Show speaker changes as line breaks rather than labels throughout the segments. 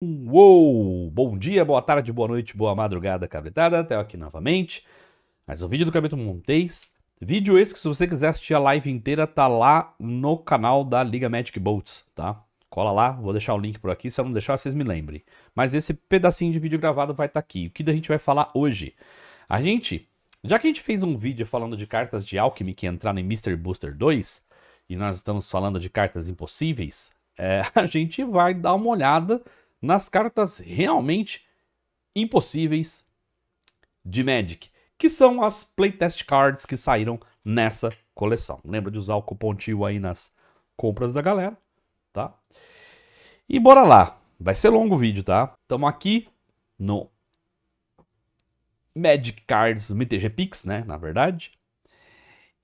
Uou! Bom dia, boa tarde, boa noite, boa madrugada, cabritada. Até aqui novamente. Mais um vídeo do Cabrito Montes. Vídeo esse que se você quiser assistir a live inteira, tá lá no canal da Liga Magic Boats, tá? Cola lá, vou deixar o link por aqui. Se eu não deixar, vocês me lembrem. Mas esse pedacinho de vídeo gravado vai estar tá aqui. O que a gente vai falar hoje? A gente, já que a gente fez um vídeo falando de cartas de Alchemy que entraram em Mr. Booster 2, e nós estamos falando de cartas impossíveis, é, a gente vai dar uma olhada nas cartas realmente impossíveis de Magic, que são as playtest cards que saíram nessa coleção. Lembra de usar o cupom TIO aí nas compras da galera, tá? E bora lá. Vai ser longo o vídeo, tá? Estamos aqui no Magic Cards MTG Pix, né, na verdade.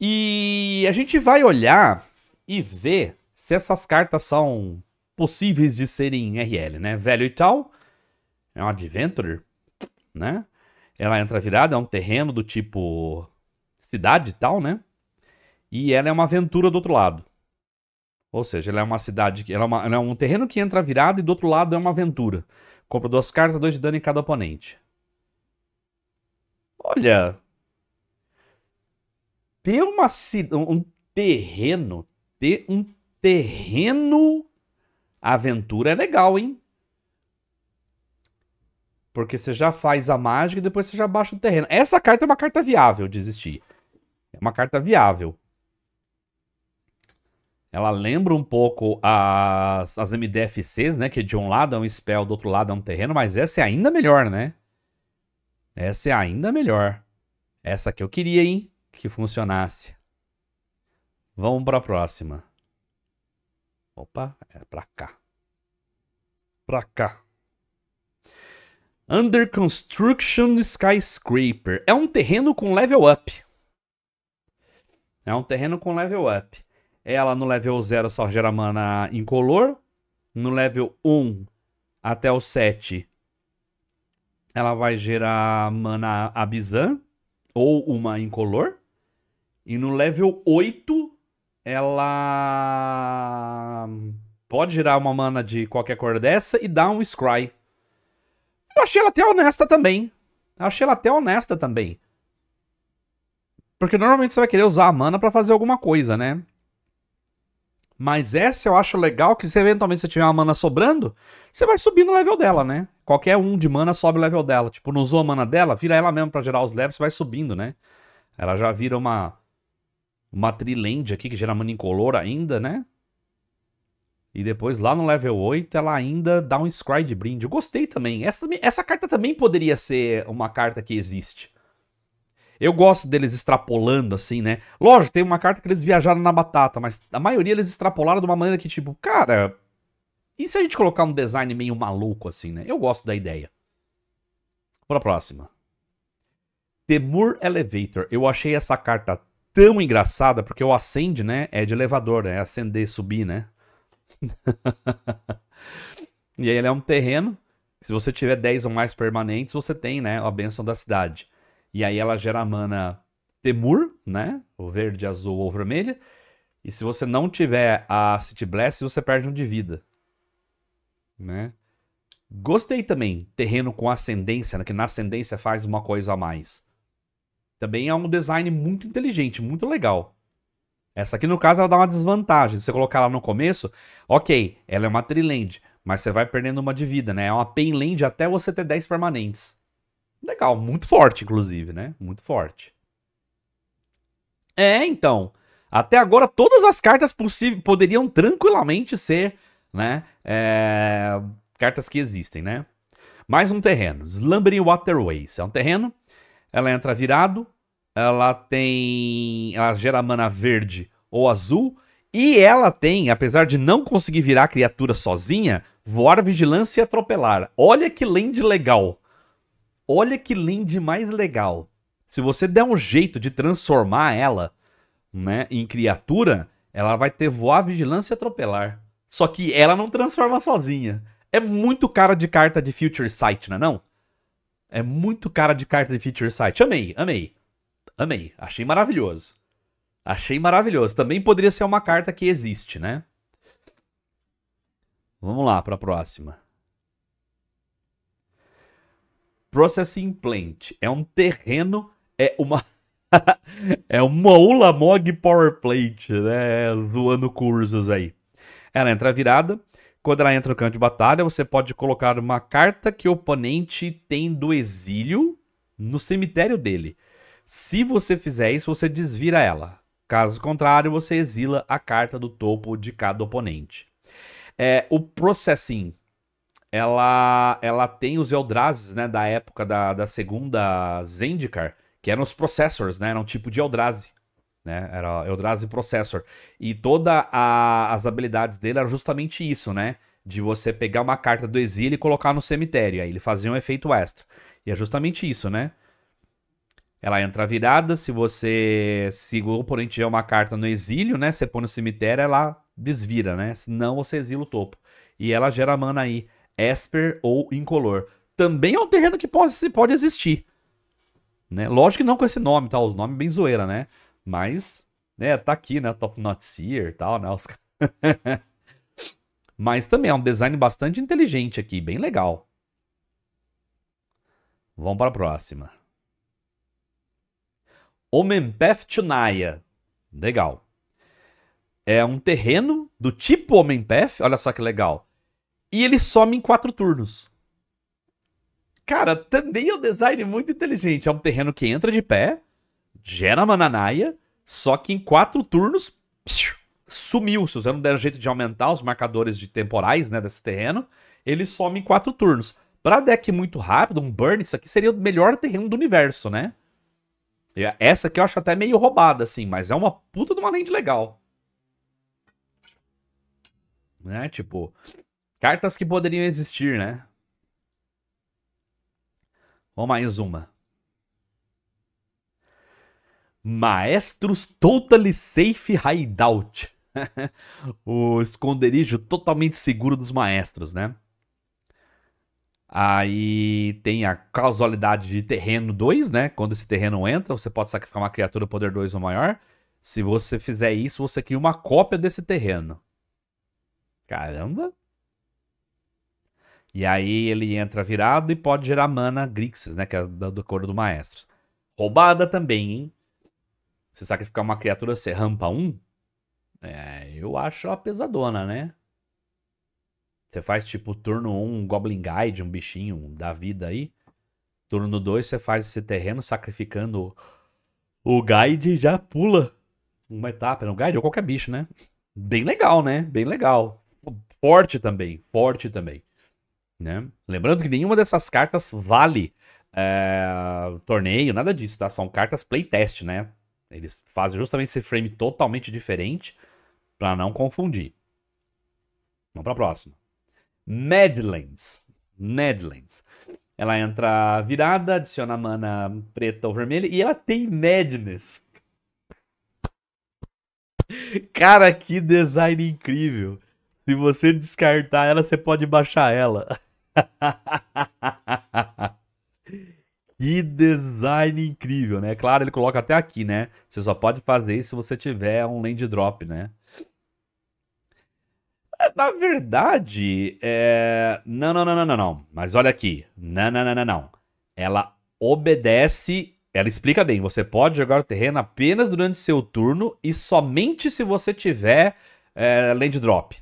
E a gente vai olhar e ver se essas cartas são possíveis de serem RL, né? Velho e tal é um adventure, né? Ela entra virada, é um terreno do tipo cidade e tal, né? E ela é uma aventura do outro lado. Ou seja, ela é uma cidade, ela é, uma, ela é um terreno que entra virado e do outro lado é uma aventura. Compra duas cartas, dois de dano em cada oponente. Olha, ter uma cidade, um terreno, ter um terreno a aventura é legal, hein? Porque você já faz a mágica e depois você já baixa o terreno. Essa carta é uma carta viável de existir. É uma carta viável. Ela lembra um pouco as, as MDFCs, né? Que é de um lado é um spell, do outro lado é um terreno. Mas essa é ainda melhor, né? Essa é ainda melhor. Essa que eu queria, hein? Que funcionasse. Vamos para a próxima. Opa, é pra cá. Pra cá. Under Construction Skyscraper. É um terreno com level up. É um terreno com level up. Ela no level 0 só gera mana incolor. No level 1 até o 7, ela vai gerar mana abizan ou uma incolor. E no level 8, ela pode girar uma mana de qualquer cor dessa e dar um Scry. Eu achei ela até honesta também. Eu achei ela até honesta também. Porque normalmente você vai querer usar a mana para fazer alguma coisa, né? Mas essa eu acho legal que se eventualmente você tiver uma mana sobrando, você vai subindo o level dela, né? Qualquer um de mana sobe o level dela. Tipo, não usou a mana dela, vira ela mesmo para gerar os levels, você vai subindo, né? Ela já vira uma uma Triland aqui, que geralmente incolor ainda, né? E depois lá no level 8 ela ainda dá um Scry de brinde. Eu gostei também. Essa, essa carta também poderia ser uma carta que existe. Eu gosto deles extrapolando assim, né? Lógico, tem uma carta que eles viajaram na batata, mas a maioria eles extrapolaram de uma maneira que tipo, cara, e se a gente colocar um design meio maluco assim, né? Eu gosto da ideia. Pra próxima. Temur Elevator. Eu achei essa carta tão engraçada, porque o acende, né? É de elevador, né? É acender, subir, né? e aí ele é um terreno. Se você tiver 10 ou mais permanentes, você tem, né? A benção da cidade. E aí ela gera a mana Temur, né? O verde, azul ou vermelha. E se você não tiver a City bless você perde um de vida. Né? Gostei também. Terreno com ascendência, né? que na ascendência faz uma coisa a mais. Também é um design muito inteligente, muito legal. Essa aqui, no caso, ela dá uma desvantagem. Se você colocar ela no começo, ok, ela é uma Triland, mas você vai perdendo uma de vida, né? É uma pain land até você ter 10 permanentes. Legal, muito forte, inclusive, né? Muito forte. É, então. Até agora, todas as cartas possíveis poderiam tranquilamente ser, né? É... Cartas que existem, né? Mais um terreno. Slumbering Waterways. É um terreno ela entra virado, ela tem. Ela gera mana verde ou azul. E ela tem, apesar de não conseguir virar criatura sozinha, voar vigilância e atropelar. Olha que land legal. Olha que land mais legal. Se você der um jeito de transformar ela né, em criatura, ela vai ter voar vigilância e atropelar. Só que ela não transforma sozinha. É muito cara de carta de Future Sight, não é não? É muito cara de carta de feature site. Amei, amei. Amei. Achei maravilhoso. Achei maravilhoso. Também poderia ser uma carta que existe, né? Vamos lá para a próxima. Processing Plant é um terreno, é uma é uma Ulamog Power Plant, né? Zoando cursos aí. Ela entra virada, quando ela entra no campo de batalha, você pode colocar uma carta que o oponente tem do exílio no cemitério dele. Se você fizer isso, você desvira ela. Caso contrário, você exila a carta do topo de cada oponente. É, o Processing, ela, ela tem os Eldrazes, né, da época da, da segunda Zendikar, que eram os Processors, né, era um tipo de Eldrazi né? Era Eldrazi Processor. E todas as habilidades dele eram justamente isso, né? De você pegar uma carta do exílio e colocar no cemitério. Aí ele fazia um efeito extra. E é justamente isso, né? Ela entra virada, se você. Se o oponente tiver uma carta no exílio, né? Você põe no cemitério, ela desvira, né? Senão você exila o topo. E ela gera mana aí, Esper ou Incolor. Também é um terreno que pode, pode existir. Né? Lógico que não com esse nome, tá? O nome é bem zoeira, né? Mas, né, tá aqui, né? Top Not Seer e tal, né? Os... Mas também é um design bastante inteligente aqui, bem legal. Vamos para a próxima. Omenpeth Tunaya. Legal. É um terreno do tipo Omenpeth, olha só que legal. E ele some em quatro turnos. Cara, também é um design muito inteligente. É um terreno que entra de pé, gera Mananaia, só que em quatro turnos psiu, sumiu. Se você não der jeito de aumentar os marcadores de temporais né, desse terreno, ele some em quatro turnos. Pra deck muito rápido, um burn, isso aqui seria o melhor terreno do universo, né? Essa aqui eu acho até meio roubada, assim, mas é uma puta de uma land legal. Né, tipo, cartas que poderiam existir, né? Vamos mais uma. Maestros Totally Safe Hideout. o esconderijo totalmente seguro dos maestros, né? Aí tem a causalidade de terreno 2, né? Quando esse terreno entra, você pode sacrificar uma criatura poder 2 ou maior. Se você fizer isso, você cria uma cópia desse terreno. Caramba! E aí ele entra virado e pode gerar mana Grixis, né? Que é da, cor do maestro. Roubada também, hein? Você sacrificar uma criatura você rampa um, É, eu acho ela pesadona, né? Você faz tipo turno 1, um Goblin Guide, um bichinho da vida aí. Turno 2, você faz esse terreno sacrificando o guide e já pula uma etapa. Um né? guide ou qualquer bicho, né? Bem legal, né? Bem legal. Forte também, forte também. Né? Lembrando que nenhuma dessas cartas vale é, torneio, nada disso, tá? São cartas playtest, né? Eles fazem justamente esse frame totalmente diferente para não confundir. Vamos para próxima. Madlands. Madlands. Ela entra virada, adiciona mana preta ou vermelha e ela tem Madness. Cara, que design incrível. Se você descartar ela, você pode baixar ela. Que design incrível, né? Claro, ele coloca até aqui, né? Você só pode fazer isso se você tiver um land drop, né? É, na verdade, é... não, não, não, não, não, não. Mas olha aqui. Não, não, não, não, não. Ela obedece, ela explica bem. Você pode jogar o terreno apenas durante seu turno e somente se você tiver é, land drop,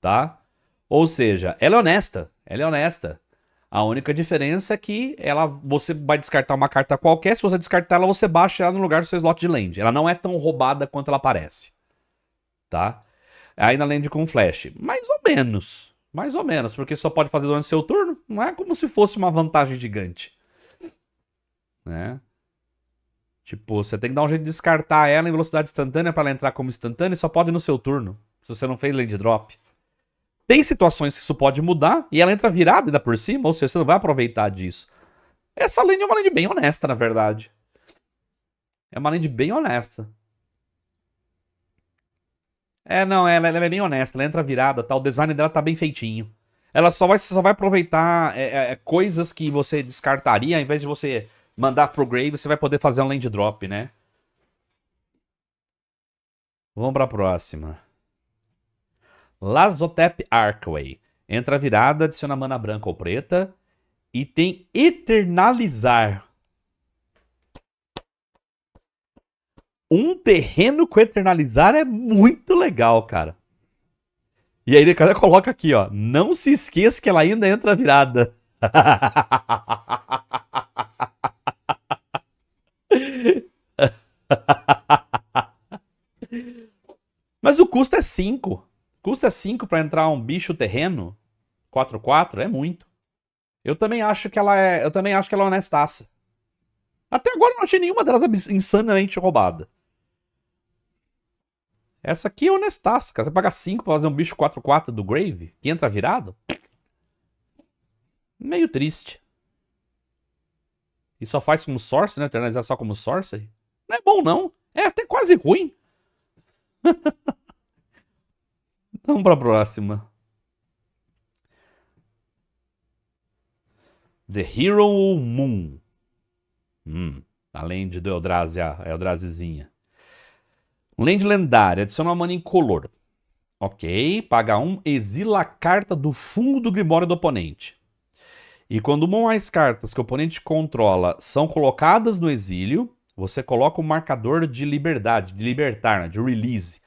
tá? Ou seja, ela é honesta. Ela é honesta. A única diferença é que ela, você vai descartar uma carta qualquer, se você descartar ela, você baixa ela no lugar do seu slot de land. Ela não é tão roubada quanto ela parece. Tá? Ainda land com flash. Mais ou menos. Mais ou menos, porque só pode fazer durante seu turno. Não é como se fosse uma vantagem gigante. Né? Tipo, você tem que dar um jeito de descartar ela em velocidade instantânea para ela entrar como instantânea e só pode no seu turno. Se você não fez land drop. Tem situações que isso pode mudar e ela entra virada ainda por cima, ou seja, você não vai aproveitar disso. Essa lane é uma lane bem honesta, na verdade. É uma lane bem honesta. É, não, ela, ela é bem honesta, ela entra virada, tá? O design dela tá bem feitinho. Ela só vai, só vai aproveitar é, é, é, coisas que você descartaria, ao invés de você mandar pro grave, você vai poder fazer um land drop, né? Vamos pra próxima. Lazotep Arcway Entra a virada, adiciona mana branca ou preta. E tem Eternalizar. Um terreno com Eternalizar é muito legal, cara. E aí ele coloca aqui, ó. Não se esqueça que ela ainda entra virada. Mas o custo é 5. Custa 5 para entrar um bicho terreno? 4-4? É muito. Eu também acho que ela é. Eu também acho que ela é honestaça. Até agora eu não achei nenhuma delas insanamente roubada. Essa aqui é honestaça, cara. Você paga 5 pra fazer um bicho 4-4 do Grave, que entra virado? Meio triste. E só faz como source, né? Eternalizar só como sorcery. Não é bom, não. É até quase ruim. Vamos para a próxima. The Hero Moon. Hum, além de do Eldrazi, a Eldrazizinha. Land lendária, adiciona uma mana incolor. Ok, paga um, exila a carta do fundo do grimório do oponente. E quando uma ou mais cartas que o oponente controla são colocadas no exílio, você coloca o um marcador de liberdade, de libertar, né, de release,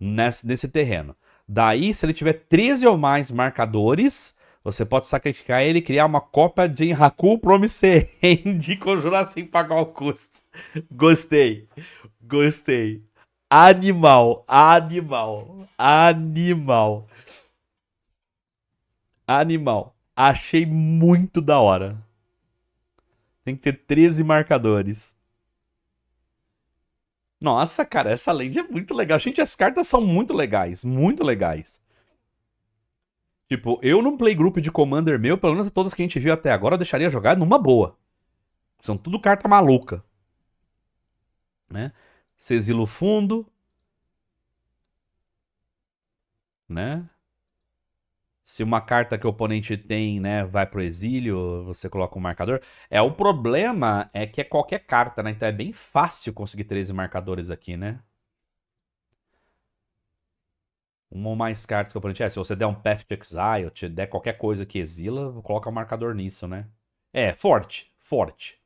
nesse, nesse terreno. Daí, se ele tiver 13 ou mais marcadores, você pode sacrificar ele e criar uma cópia de Enraku Promisseren de conjurar sem pagar o custo. Gostei. Gostei. Animal. Animal. Animal. Animal. Achei muito da hora. Tem que ter 13 marcadores. Nossa, cara, essa land é muito legal. Gente, as cartas são muito legais, muito legais. Tipo, eu num playgroup de Commander meu, pelo menos todas que a gente viu até agora, eu deixaria jogar numa boa. São tudo carta maluca. Né? Cesilo Fundo. Né? se uma carta que o oponente tem, né, vai pro exílio, você coloca um marcador. É, o problema é que é qualquer carta, né? Então é bem fácil conseguir 13 marcadores aqui, né? Uma ou mais cartas que o oponente... É, se você der um Path to Exile, te der qualquer coisa que exila, coloca um marcador nisso, né? É, forte, forte.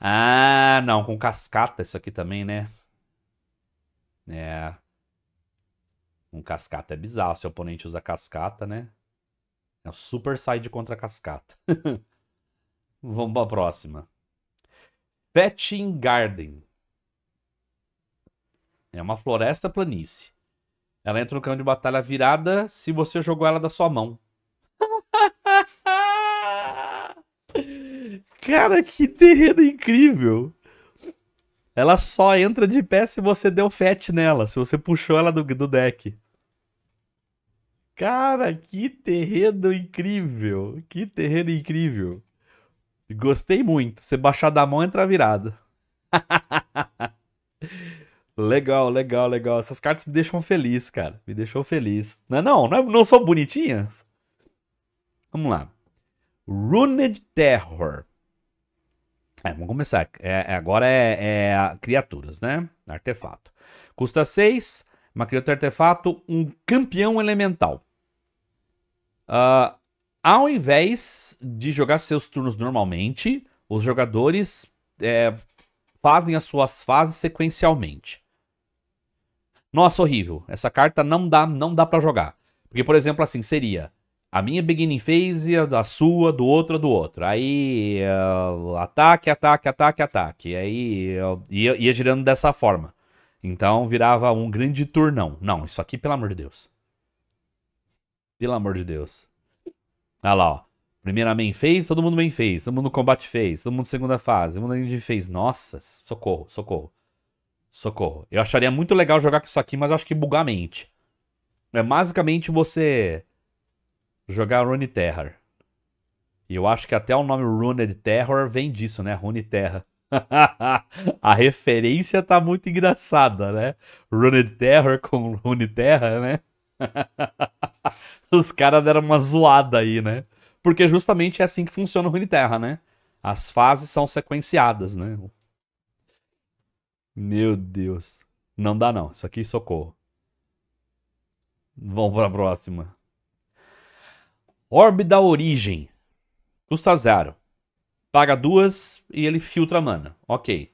Ah, não, com cascata isso aqui também, né? É. Um cascata é bizarro. Se o oponente usa cascata, né? É o um super side contra cascata. Vamos pra próxima. Petting Garden. É uma floresta planície. Ela entra no campo de batalha virada se você jogou ela da sua mão. Cara, que terreno incrível! Ela só entra de pé se você deu fat nela, se você puxou ela do, do deck. Cara, que terreno incrível! Que terreno incrível! Gostei muito. Você baixar da mão, entra virada. legal, legal, legal. Essas cartas me deixam feliz, cara. Me deixam feliz. Não, é não, não, é, não são bonitinhas? Vamos lá. Runed Terror. É, vamos começar. É, é, agora é, é, criaturas, né? Artefato. Custa 6, uma criatura artefato, um campeão elemental. Uh, ao invés de jogar seus turnos normalmente, os jogadores é, fazem as suas fases sequencialmente. Nossa, horrível. Essa carta não dá, não dá para jogar. Porque, por exemplo, assim, seria a minha beginning phase, a sua, do outro, a do outro. Aí, uh, ataque, ataque, ataque, ataque. Aí uh, ia, ia girando dessa forma. Então virava um grande turnão. Não, isso aqui, pelo amor de Deus. Pelo amor de Deus. Olha lá, ó. Primeira main fez, todo mundo main fez, todo mundo combate fez, todo mundo segunda fase, todo mundo engine fez. Nossa, socorro, socorro. Socorro. Eu acharia muito legal jogar com isso aqui, mas eu acho que bugar a mente. É basicamente você jogar Rune Terror. E eu acho que até o nome Runed Terror vem disso, né? Rune Terra. a referência tá muito engraçada, né? Runed Terror com Rune Terra, né? Os caras deram uma zoada aí, né? Porque justamente é assim que funciona o Rune Terra, né? As fases são sequenciadas, né? Meu Deus. Não dá não. Isso aqui socorro. Vamos pra próxima. Órbita Origem. Custa zero. Paga duas e ele filtra mana. Ok.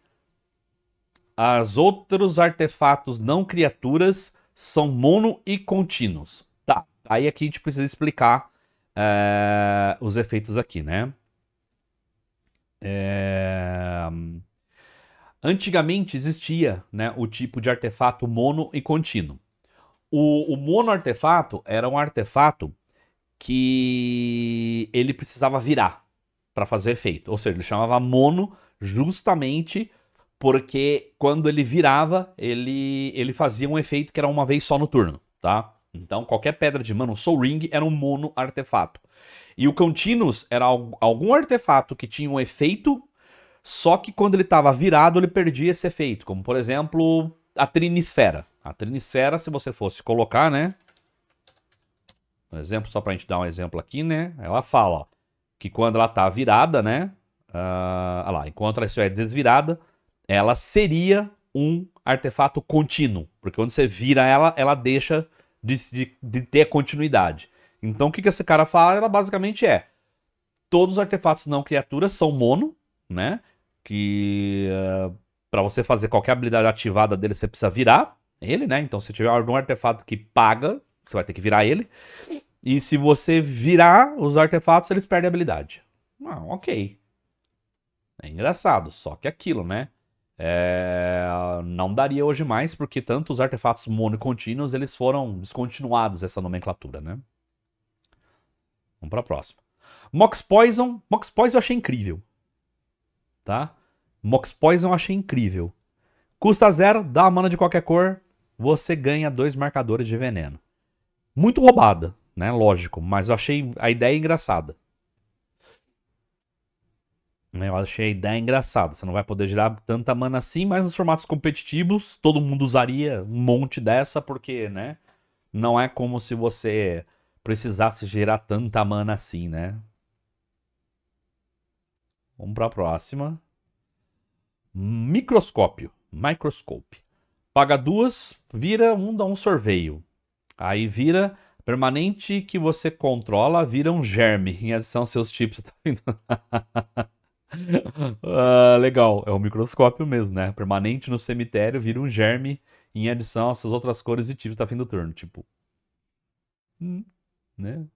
As outros artefatos não criaturas são mono e contínuos. Tá. Aí aqui a gente precisa explicar é, os efeitos aqui, né? É... Antigamente existia né, o tipo de artefato mono e contínuo. O, o mono artefato era um artefato que ele precisava virar para fazer efeito. Ou seja, ele chamava mono justamente porque quando ele virava, ele, ele fazia um efeito que era uma vez só no turno, tá? Então, qualquer pedra de mana, um Soul Ring, era um mono artefato. E o Continuous era algum artefato que tinha um efeito, só que quando ele estava virado, ele perdia esse efeito. Como, por exemplo, a Trinisfera. A Trinisfera, se você fosse colocar, né? Um exemplo, só para a gente dar um exemplo aqui, né? Ela fala ó, que quando ela está virada, né? Uh, lá, enquanto ela estiver desvirada, ela seria um artefato contínuo. Porque quando você vira ela, ela deixa de, de, de ter continuidade. Então o que, que esse cara fala? Ela basicamente é: todos os artefatos não criaturas são mono, né? Que uh, ah, para você fazer qualquer habilidade ativada dele, você precisa virar ele, né? Então se tiver algum artefato que paga você vai ter que virar ele. E se você virar os artefatos, eles perdem a habilidade. Ah, ok. É engraçado, só que aquilo, né? É... Não daria hoje mais, porque tanto os artefatos monocontínuos, eles foram descontinuados, essa nomenclatura, né? Vamos pra próxima. Mox Poison. Mox Poison eu achei incrível. Tá? Mox Poison eu achei incrível. Custa zero, dá uma mana de qualquer cor, você ganha dois marcadores de veneno. Muito roubada, né? Lógico, mas eu achei a ideia engraçada. Eu achei a ideia engraçada. Você não vai poder gerar tanta mana assim, mas nos formatos competitivos, todo mundo usaria um monte dessa, porque, né? Não é como se você precisasse gerar tanta mana assim, né? Vamos para a próxima. Microscópio. Microscope. Paga duas, vira um, dá um sorveio. Aí vira permanente que você controla, vira um germe. Em adição aos seus tipos. Tá ah, legal, é um microscópio mesmo, né? Permanente no cemitério vira um germe em adição às suas outras cores e tipos tá fim do turno. Tipo. Hum, né?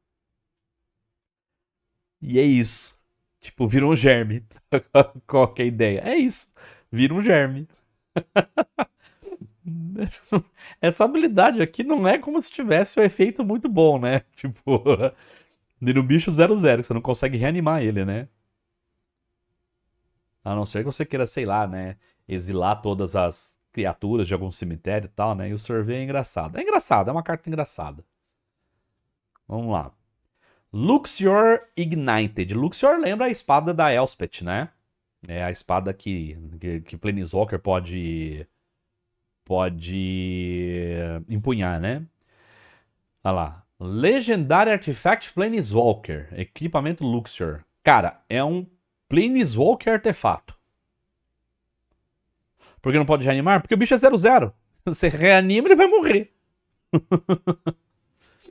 E é isso. Tipo, vira um germe. Qual que é a ideia? É isso. Vira um germe. essa habilidade aqui não é como se tivesse um efeito muito bom, né? Tipo, e no bicho 00, você não consegue reanimar ele, né? A não ser que você queira, sei lá, né? Exilar todas as criaturas de algum cemitério e tal, né? E o survey é engraçado. É engraçado, é uma carta engraçada. Vamos lá. Luxior Ignited. Luxior lembra a espada da Elspeth, né? É a espada que, que, que Planeswalker pode pode empunhar, né? Olha lá. Legendary Artifact Planeswalker. Equipamento Luxor. Cara, é um Planeswalker artefato. Por que não pode reanimar? Porque o bicho é 0-0. Você reanima, ele vai morrer.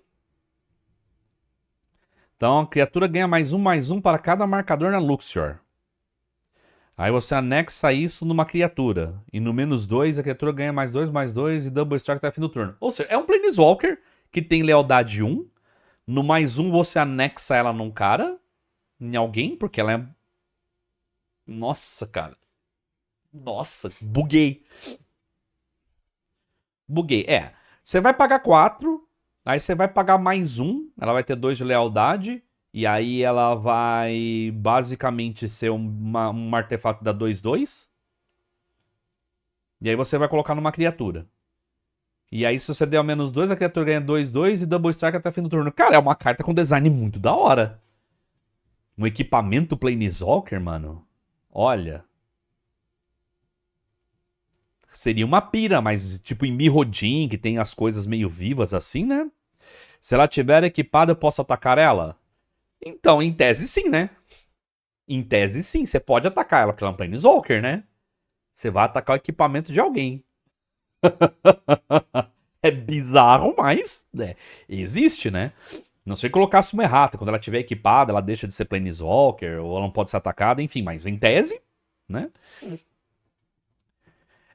então a criatura ganha mais um, mais um para cada marcador na Luxor. Aí você anexa isso numa criatura. E no menos 2, a criatura ganha mais 2, mais 2 e Double Strike até tá o fim do turno. Ou seja, é um Planeswalker que tem lealdade 1. Um. No mais 1 um, você anexa ela num cara, em alguém, porque ela é... Nossa, cara. Nossa, buguei. Buguei, é. Você vai pagar 4, aí você vai pagar mais 1, um, ela vai ter 2 de lealdade. E aí ela vai basicamente ser uma, um artefato da 2-2. E aí você vai colocar numa criatura. E aí, se você der ao menos 2, a criatura ganha 2-2 e Double Strike até o fim do turno. Cara, é uma carta com design muito da hora. Um equipamento Planeswalker, mano. Olha. Seria uma pira, mas tipo em Mirrodin, que tem as coisas meio vivas assim, né? Se ela tiver equipada, eu posso atacar ela? Então, em tese, sim, né? Em tese, sim. Você pode atacar ela, porque ela é um Planeswalker, né? Você vai atacar o equipamento de alguém. é bizarro, mas né? existe, né? Não sei colocasse uma errata. Quando ela estiver equipada, ela deixa de ser Planeswalker, ou ela não pode ser atacada, enfim, mas em tese, né?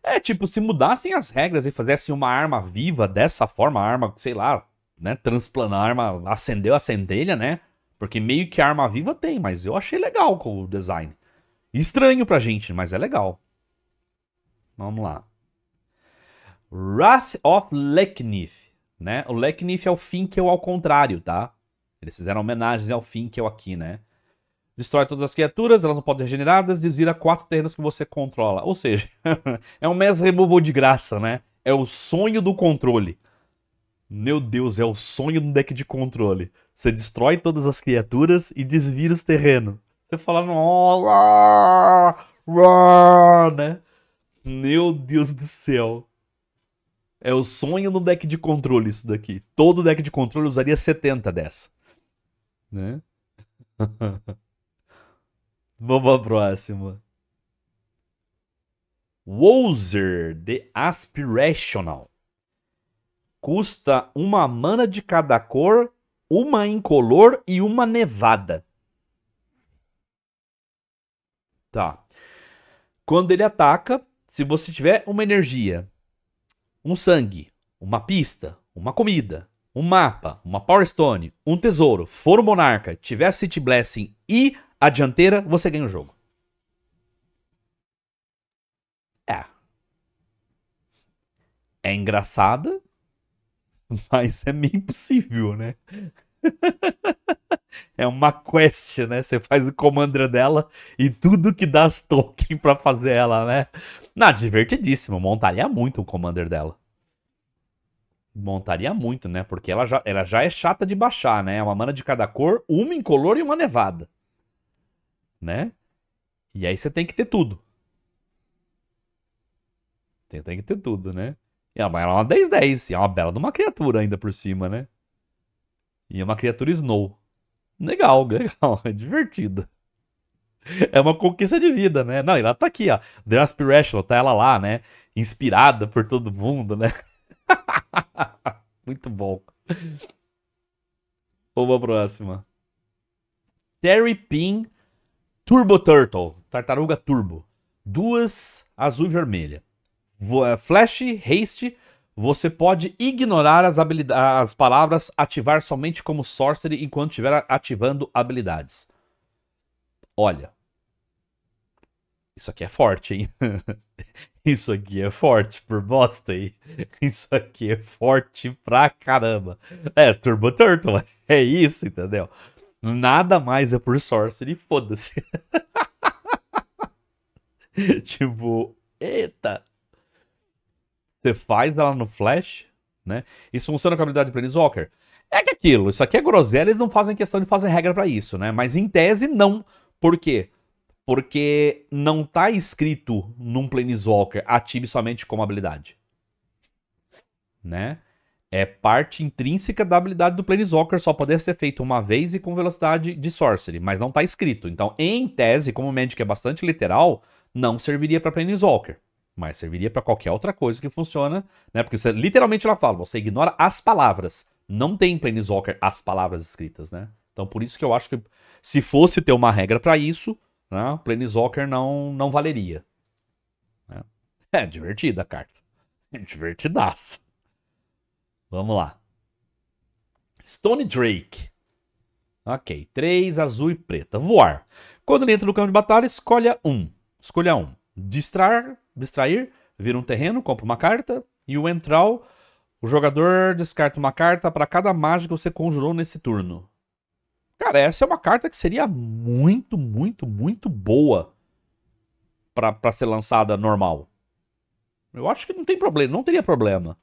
É tipo, se mudassem as regras e fizessem uma arma viva dessa forma, arma, sei lá, né? Transplanar, arma acendeu a centelha, né? Porque meio que arma viva tem, mas eu achei legal com o design. Estranho pra gente, mas é legal. Vamos lá. Wrath of Leknif, né? O Leknif é o Finkel ao contrário, tá? Eles fizeram homenagens ao Finkel aqui, né? Destrói todas as criaturas, elas não podem ser regeneradas, desvira quatro terrenos que você controla. Ou seja, é um mass removal de graça, né? É o sonho do controle. Meu Deus, é o sonho do deck de controle. Você destrói todas as criaturas e desvira os terrenos. Você fala, oh, né? Meu Deus do céu. É o sonho no deck de controle isso daqui. Todo deck de controle usaria 70 dessa. Né? Vamos pra próxima. Wozer, The Aspirational. Custa uma mana de cada cor uma incolor e uma nevada. Tá. Quando ele ataca, se você tiver uma energia, um sangue, uma pista, uma comida, um mapa, uma Power Stone, um tesouro, for o Monarca, tiver City Blessing e a dianteira, você ganha o jogo. É. É engraçada, mas é meio impossível, né? é uma quest, né? Você faz o Commander dela e tudo que dá as token pra fazer ela, né? Na divertidíssimo. Montaria muito o commander dela. Montaria muito, né? Porque ela já, ela já é chata de baixar, né? É uma mana de cada cor, uma incolor e uma nevada. Né? E aí você tem que ter tudo. Tem, tem que ter tudo, né? E ela é uma 10-10. É uma bela de uma criatura ainda por cima, né? E é uma criatura Snow. Legal, legal, é divertido. É uma conquista de vida, né? Não, e ela tá aqui, ó. The Aspirational, tá ela lá, né? Inspirada por todo mundo, né? Muito bom. Vamos pra próxima. Terry Pin Turbo Turtle, tartaruga turbo. Duas azul e vermelha. Flash, haste, você pode ignorar as, as palavras, ativar somente como sorcery enquanto estiver ativando habilidades. Olha, isso aqui é forte, hein? Isso aqui é forte por bosta, hein? Isso aqui é forte pra caramba. É, Turbo Turtle, é isso, entendeu? Nada mais é por sorcery, foda-se. tipo, eita, você faz ela no Flash, né? Isso funciona com a habilidade de Planeswalker? É que aquilo, isso aqui é groselha, eles não fazem questão de fazer regra para isso, né? Mas em tese, não. Por quê? Porque não tá escrito num Planeswalker ative somente como habilidade. Né? É parte intrínseca da habilidade do Planeswalker só poder ser feito uma vez e com velocidade de Sorcery, mas não tá escrito. Então, em tese, como o Magic é bastante literal, não serviria para Planeswalker mas serviria para qualquer outra coisa que funciona, né? Porque você, literalmente ela fala, você ignora as palavras. Não tem Planeswalker as palavras escritas, né? Então por isso que eu acho que se fosse ter uma regra para isso, né, Planeswalker não, não valeria. Né? É divertida a carta. É divertidaça. Vamos lá. Stone Drake. Ok, três azul e preta. Voar. Quando ele entra no campo de batalha, escolha um. Escolha um. Distrar Abstrair vira um terreno, compra uma carta. E o Entral, o jogador descarta uma carta para cada mágica que você conjurou nesse turno. Cara, essa é uma carta que seria muito, muito, muito boa para ser lançada normal. Eu acho que não tem problema, não teria problema.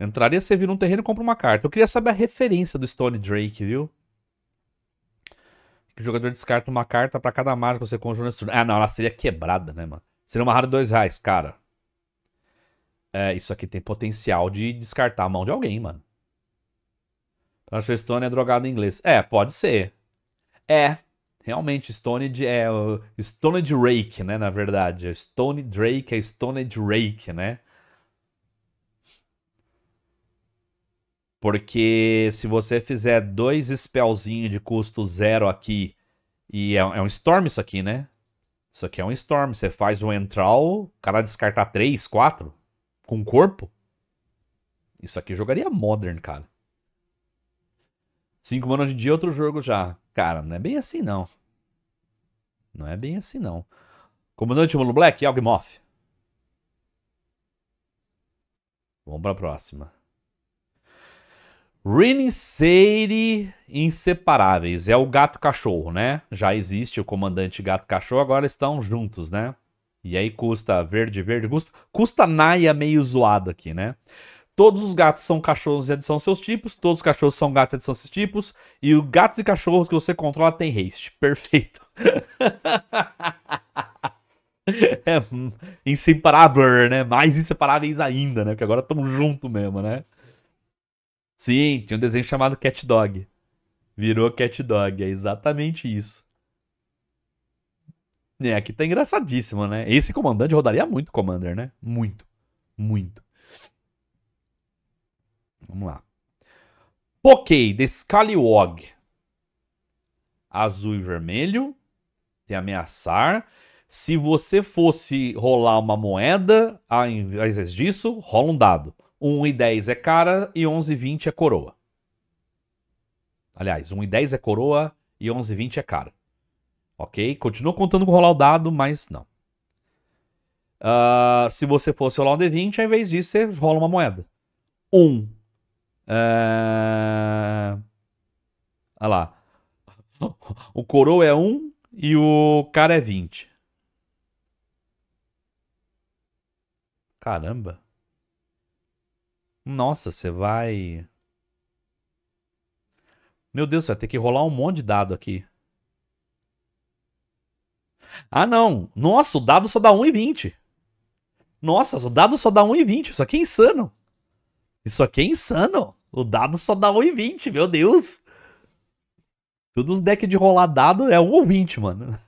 Entraria, você vira um terreno e compra uma carta. Eu queria saber a referência do Stone Drake, viu? que o jogador descarta uma carta para cada mágica que você conjura nesse turno. Ah, não, ela seria quebrada, né, mano? Seria uma rara de dois reais, cara. É, isso aqui tem potencial de descartar a mão de alguém, mano. Eu acho que Stone é drogado em inglês. É, pode ser. É, realmente, Stone de, é Stone de Rake, né, na verdade. Stone Drake é Stone de Rake, né? Porque se você fizer dois spellzinhos de custo zero aqui, e é, é, um Storm isso aqui, né? Isso aqui é um Storm. Você faz um Entral, o cara descartar três, quatro, com corpo. Isso aqui eu jogaria Modern, cara. Cinco manos de dia, é outro jogo já. Cara, não é bem assim, não. Não é bem assim, não. Comandante Mulo Black, Algmoth. Vamos pra próxima. Renisseire Inseparáveis. É o gato cachorro, né? Já existe o comandante gato cachorro, agora estão juntos, né? E aí custa verde, verde, custa, custa naia meio zoada aqui, né? Todos os gatos são cachorros e são seus tipos, todos os cachorros são gatos e são seus tipos, e os gatos e cachorros que você controla tem haste. Perfeito. é hum, inseparável, né? Mais inseparáveis ainda, né? Porque agora estão junto mesmo, né? Sim, tinha um desenho chamado Cat Dog. Virou Cat Dog, é exatamente isso. É, aqui tá engraçadíssimo, né? Esse comandante rodaria muito Commander, né? Muito. Muito. Vamos lá. Poké, The Scallywog. Azul e vermelho. Tem ameaçar. Se você fosse rolar uma moeda, ao invés disso, rola um dado. 1,10 é cara e 11,20 é coroa. Aliás, 1,10 é coroa e 11,20 é cara. Ok? Continua contando com rolar o dado, mas não. Uh, se você fosse rolar um D20, ao invés disso, você rola uma moeda. 1. Um. Uh... Olha lá. O coroa é 1 um, e o cara é 20. Caramba. Nossa, você vai. Meu Deus, você vai ter que rolar um monte de dado aqui. Ah, não. Nossa, o dado só dá 1,20. Nossa, o dado só dá 1,20. Isso aqui é insano. Isso aqui é insano. O dado só dá 1,20, meu Deus. Todos os decks de rolar dado é 1,20, ou mano.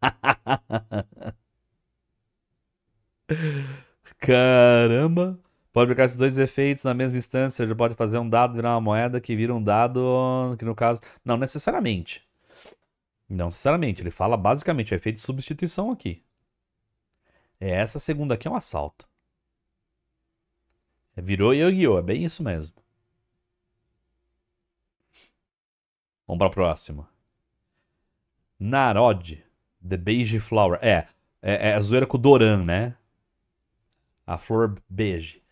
Caramba. Pode aplicar esses dois efeitos na mesma instância, você pode fazer um dado virar uma moeda que vira um dado, que no caso... Não necessariamente. Não necessariamente, ele fala basicamente o é efeito de substituição aqui. É, essa segunda aqui é um assalto. É, virou e eu guiou, É bem isso mesmo. Vamos pra próxima. Narod, The Beige Flower. É, é, é a zoeira com o Doran, né? A flor beige.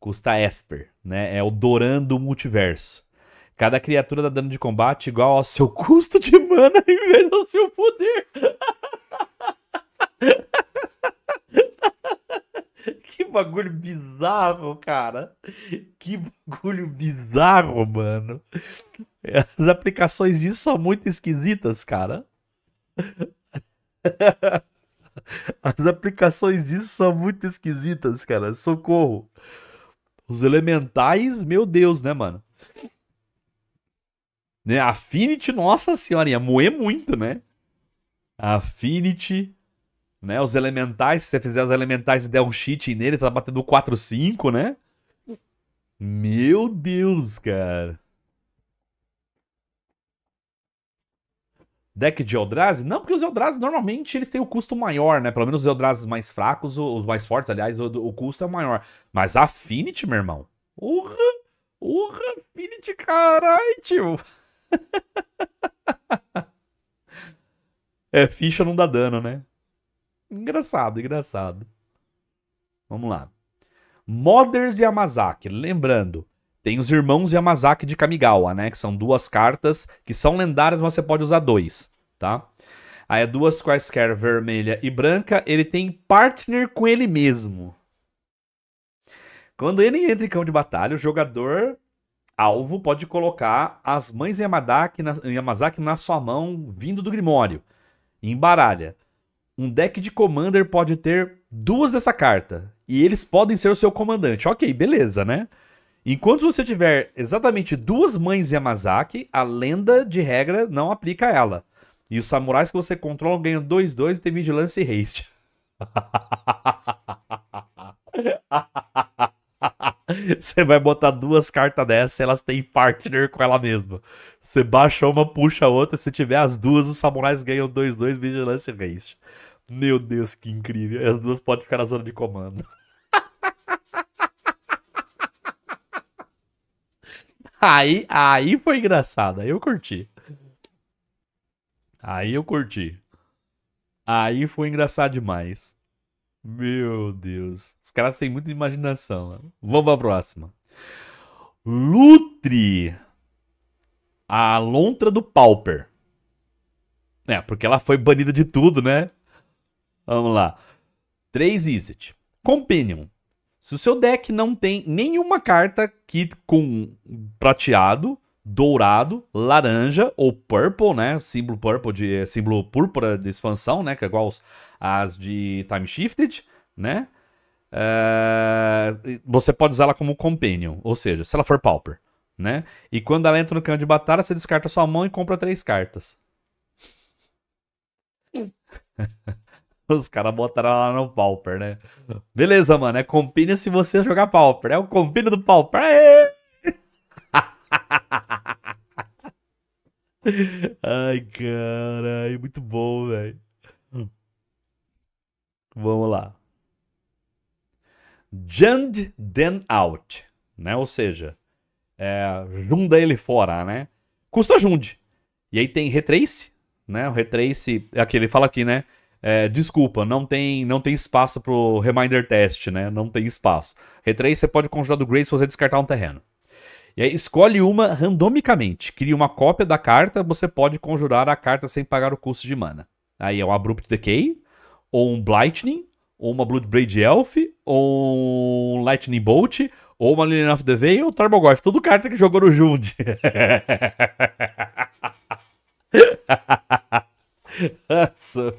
Custa Esper, né? É o Dorando Multiverso. Cada criatura dá dano de combate igual ao seu custo de mana em vez do seu poder. que bagulho bizarro, cara. Que bagulho bizarro, mano. As aplicações disso são muito esquisitas, cara. As aplicações disso são muito esquisitas, cara. Socorro. Os elementais, meu Deus, né, mano? Né? Affinity, nossa senhora, ia moer muito, né? Affinity, né? Os elementais, se você fizer os elementais e der um cheat nele, tá batendo 4-5, né? Meu Deus, cara. deck de Eldrazi? Não, porque os Eldrazi normalmente eles têm o custo maior, né? Pelo menos os Eldrazi mais fracos, os mais fortes, aliás, o, o custo é maior. Mas Affinity, meu irmão. Urra! Urra, Affinity, carai, tio! é, ficha não dá dano, né? Engraçado, engraçado. Vamos lá. Mothers e Amazaki. Lembrando, tem os irmãos Yamazaki de Kamigawa, né? Que são duas cartas que são lendárias, mas você pode usar dois tá? Aí duas quaisquer, vermelha e branca, ele tem partner com ele mesmo. Quando ele entra em campo de batalha, o jogador alvo pode colocar as mães Yamadaki na, Yamazaki na sua mão, vindo do Grimório. Embaralha. Um deck de Commander pode ter duas dessa carta. E eles podem ser o seu comandante. Ok, beleza, né? Enquanto você tiver exatamente duas mães Yamazaki, a lenda de regra não aplica a ela. E os samurais que você controla ganham 2-2 e tem vigilância e haste. Você vai botar duas cartas dessa, elas têm partner com ela mesma. Você baixa uma, puxa a outra. Se tiver as duas, os samurais ganham 2-2, vigilância e haste. Meu Deus, que incrível. As duas podem ficar na zona de comando. Aí, aí foi engraçado, aí eu curti. Aí eu curti. Aí foi engraçado demais. Meu Deus. Os caras têm muita imaginação. Mano. Vamos pra próxima. Lutre. A lontra do Pauper. É, porque ela foi banida de tudo, né? Vamos lá. 3 Izzet. Companion. Se o seu deck não tem nenhuma carta que com prateado, dourado, laranja ou purple, né? Símbolo purple de é, símbolo púrpura de expansão, né? Que é igual as de time shifted, né? É, você pode usá-la como companion, ou seja, se ela for pauper, né? E quando ela entra no campo de batalha, você descarta sua mão e compra três cartas. Os caras botaram lá no Pauper, né? Beleza, mano. É companion se você jogar Pauper. É o companion do Pauper. Aê! Ai, caralho, muito bom, velho. Vamos lá. Jund then out, né? Ou seja, é, junda ele fora, né? Custa junde. E aí tem retrace, né? O retrace, é aqui fala aqui, né? É, desculpa, não tem, não tem espaço pro reminder test, né? Não tem espaço. Retrace você pode conjurar do Grace se você descartar um terreno. E aí escolhe uma randomicamente, cria uma cópia da carta, você pode conjurar a carta sem pagar o custo de mana. Aí é um Abrupt Decay, ou um Blightning, ou uma Bloodblade Elf, ou um Lightning Bolt, ou uma Lilian of the Veil, ou Tarmogoyf. Tudo carta que jogou no Jund. Nossa,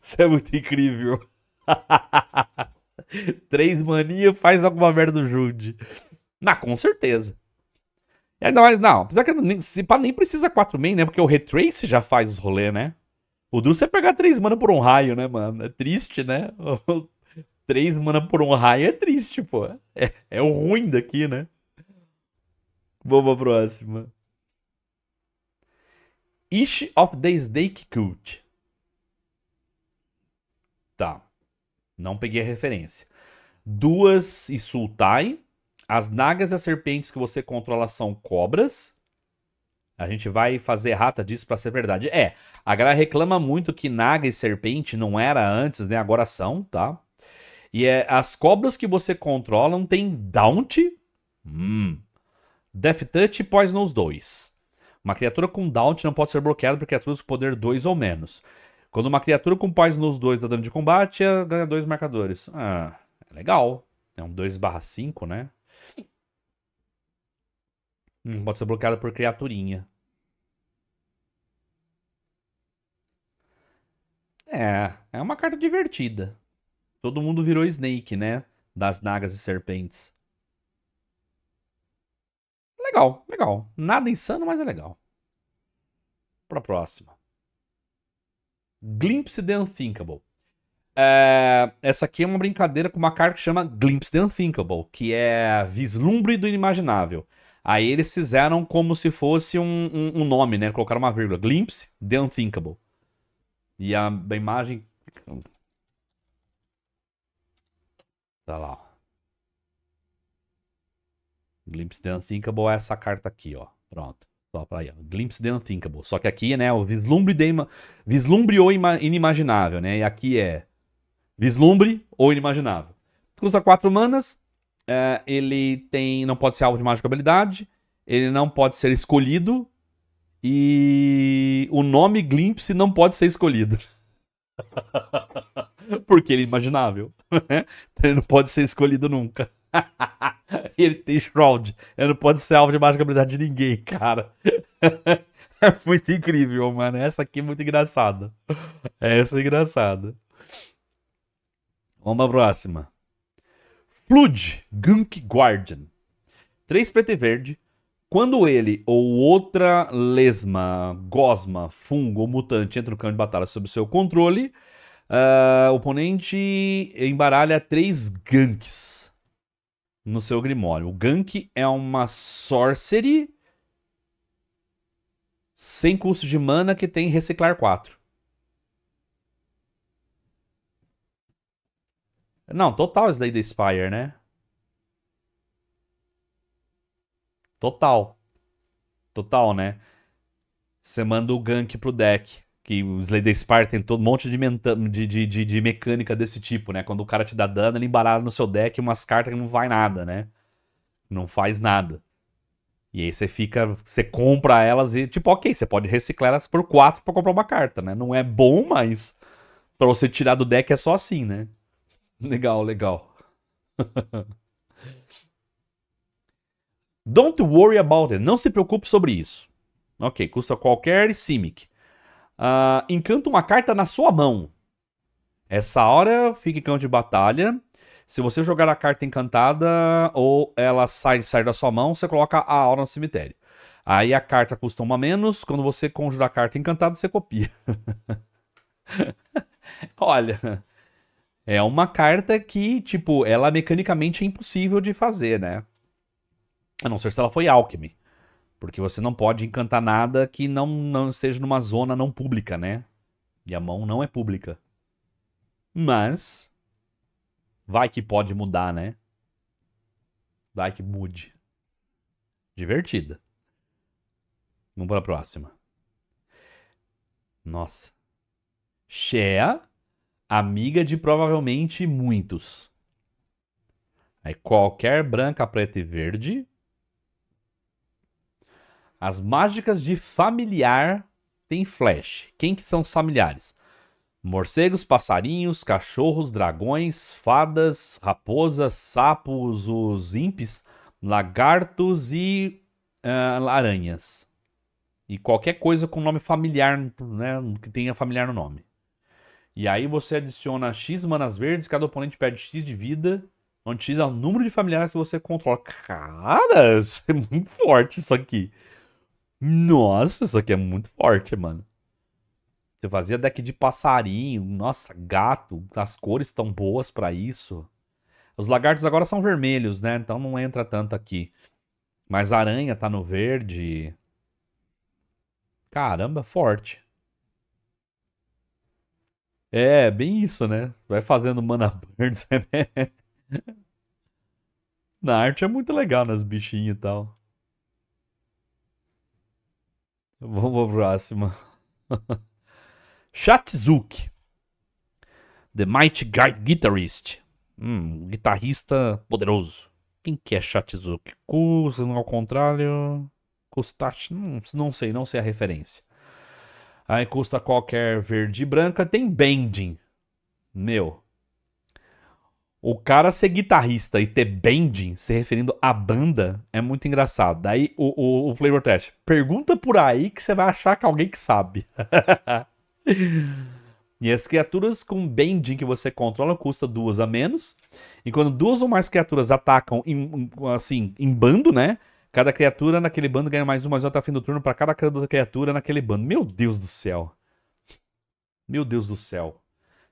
isso é muito incrível. Três mania faz alguma merda no Jude. na com certeza. É, não, é, não, apesar que nem, se pá, nem precisa 4 main, né? Porque o Retrace já faz os rolês, né? O duro é pegar 3 mana por um raio, né, mano? É triste, né? 3 mana por um raio é triste, pô. É, é o ruim daqui, né? Vamos pra próxima. Ish of the Snake Cult. Tá. Não peguei a referência. Duas e Sultai. As nagas e as serpentes que você controla são cobras. A gente vai fazer rata disso para ser verdade. É, a galera reclama muito que naga e serpente não era antes, né? Agora são, tá? E é, as cobras que você controla tem Daunt, hum, Death Touch e Poisonous 2. Uma criatura com Daunt não pode ser bloqueada por criaturas com poder 2 ou menos. Quando uma criatura com nos 2 dá dano de combate, ganha dois marcadores. Ah, é legal. É um 2 barra 5, né? Hum, pode ser bloqueada por criaturinha. É, é uma carta divertida. Todo mundo virou Snake, né? Das nagas e serpentes. Legal, legal. Nada insano, mas é legal. Pra próxima. Glimpse the Unthinkable. É, essa aqui é uma brincadeira com uma carta que chama Glimpse the Unthinkable, que é vislumbre do inimaginável. Aí eles fizeram como se fosse um, um, um nome, né? Colocaram uma vírgula. Glimpse The Unthinkable. E a, a imagem... Tá lá, Glimpse the Unthinkable é essa carta aqui, ó. Pronto. Só pra aí, ó. Glimpse the Unthinkable. Só que aqui, né, o vislumbre, de ima... vislumbre ou ima... inimaginável, né? E aqui é vislumbre ou inimaginável. Custa quatro manas, é, ele tem, não pode ser alvo de mágica habilidade, ele não pode ser escolhido e o nome Glimpse não pode ser escolhido. Porque ele é imaginável. Né? Então ele não pode ser escolhido nunca. ele tem Shroud. Ele não pode ser alvo de mágica habilidade de ninguém, cara. é muito incrível, mano. Essa aqui é muito engraçada. É, essa é engraçada. Vamos pra próxima. Flood Gunk Guardian. 3 preto e verde. Quando ele ou outra lesma, gosma, fungo ou mutante entra no campo de batalha sob seu controle, uh, o oponente embaralha três ganks no seu grimório. O gank é uma sorcery sem custo de mana que tem reciclar 4. Não, total isso daí Spire, né? Total. Total, né? Você manda o gank pro deck. Que o Slay Spire tem todo um monte de, de, de, de, mecânica desse tipo, né? Quando o cara te dá dano, ele embaralha no seu deck umas cartas que não vai nada, né? Não faz nada. E aí você fica, você compra elas e, tipo, ok, você pode reciclar elas por quatro para comprar uma carta, né? Não é bom, mas para você tirar do deck é só assim, né? Legal, legal. Don't worry about it. Não se preocupe sobre isso. Ok, custa qualquer Simic. Uh, encanta uma carta na sua mão. Essa hora fica em campo de batalha. Se você jogar a carta encantada ou ela sai, sai da sua mão, você coloca a aura no cemitério. Aí a carta custa uma menos. Quando você conjurar a carta encantada, você copia. Olha, é uma carta que, tipo, ela mecanicamente é impossível de fazer, né? A não ser se ela foi Alchemy. Porque você não pode encantar nada que não, não seja numa zona não pública, né? E a mão não é pública. Mas. Vai que pode mudar, né? Vai que mude. Divertida. Vamos para a próxima. Nossa. Shea amiga de provavelmente muitos. Aí qualquer branca, preta e verde. As mágicas de familiar tem flash. Quem que são os familiares? Morcegos, passarinhos, cachorros, dragões, fadas, raposas, sapos, os imps, lagartos e uh, aranhas. E qualquer coisa com nome familiar, né, que tenha familiar no nome. E aí você adiciona X manas verdes, cada oponente perde X de vida, onde X é o número de familiares que você controla. Cara, isso é muito forte isso aqui. Nossa, isso aqui é muito forte, mano. Você fazia deck de passarinho, nossa, gato, as cores estão boas para isso. Os lagartos agora são vermelhos, né? Então não entra tanto aqui. Mas aranha tá no verde. Caramba, forte. É, bem isso, né? Vai fazendo mana burns. Né? Na arte é muito legal, nas bichinhas e tal. Vamos pra próxima. Shatzuki. The Mighty Guitarist. Hum, guitarrista poderoso. Quem que é Shatzuki? Kuz, ao é contrário. Kustachi, não, não sei, não sei a referência. Aí custa qualquer verde e branca, tem bending. Meu. O cara ser guitarrista e ter bending, se referindo à banda, é muito engraçado. Daí o, o, o flavor test. Pergunta por aí que você vai achar que alguém que sabe. e as criaturas com bending que você controla custa duas a menos. E quando duas ou mais criaturas atacam, em, assim, em bando, né? Cada criatura naquele bando ganha mais um mais um tá até o fim do turno para cada criatura naquele bando. Meu Deus do céu. Meu Deus do céu.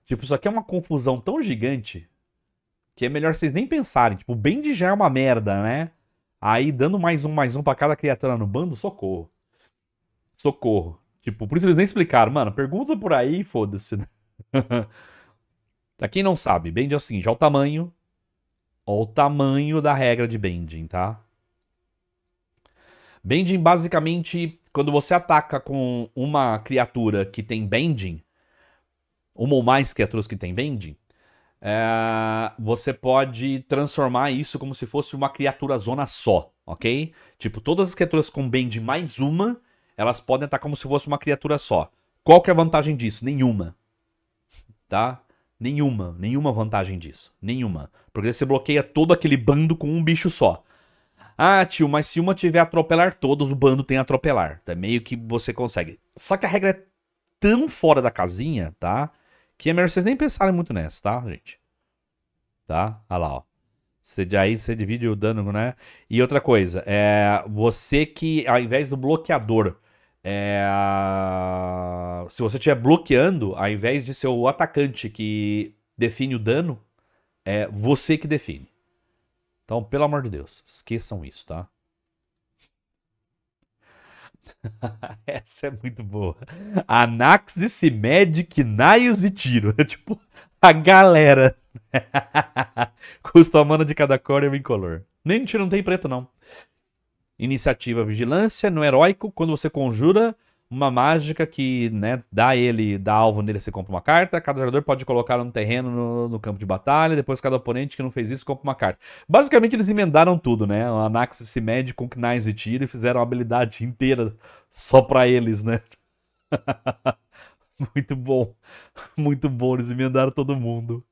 Tipo, isso aqui é uma confusão tão gigante que é melhor vocês nem pensarem. Tipo, o Bend já é uma merda, né? Aí dando mais um, mais um para cada criatura no bando, socorro. Socorro. Tipo, por isso eles nem explicaram. Mano, pergunta por aí foda-se. Né? pra quem não sabe, Bend é o seguinte, olha o tamanho. Olha o tamanho da regra de Bending, tá? Bending basicamente, quando você ataca com uma criatura que tem bending, uma ou mais criaturas que tem bending, é, você pode transformar isso como se fosse uma criatura zona só, ok? Tipo, todas as criaturas com bending mais uma, elas podem estar como se fosse uma criatura só. Qual que é a vantagem disso? Nenhuma. Tá? Nenhuma. Nenhuma vantagem disso. Nenhuma. Porque você bloqueia todo aquele bando com um bicho só. Ah, tio, mas se uma tiver atropelar todos, o bando tem atropelar. Tá meio que você consegue. Só que a regra é tão fora da casinha, tá? Que é melhor vocês nem pensarem muito nessa, tá, gente? Tá? Olha lá, ó. Você, aí você divide o dano, né? E outra coisa, é você que, ao invés do bloqueador, é, se você estiver bloqueando, ao invés de ser o atacante que define o dano, é você que define. Então, pelo amor de Deus, esqueçam isso, tá? Essa é muito boa. Anaxis se mede naios e tiro. É tipo, a galera. Né? Custo a mana de cada cor e em color. Nem tiro não tem preto, não. Iniciativa Vigilância no Heróico, quando você conjura uma mágica que né, dá ele, dá alvo nele, você compra uma carta. Cada jogador pode colocar um terreno no, no, campo de batalha. Depois, cada oponente que não fez isso compra uma carta. Basicamente, eles emendaram tudo, né? O Anaxis se mede com Knives e tiro e fizeram a habilidade inteira só pra eles, né? Muito bom. Muito bom. Eles emendaram todo mundo.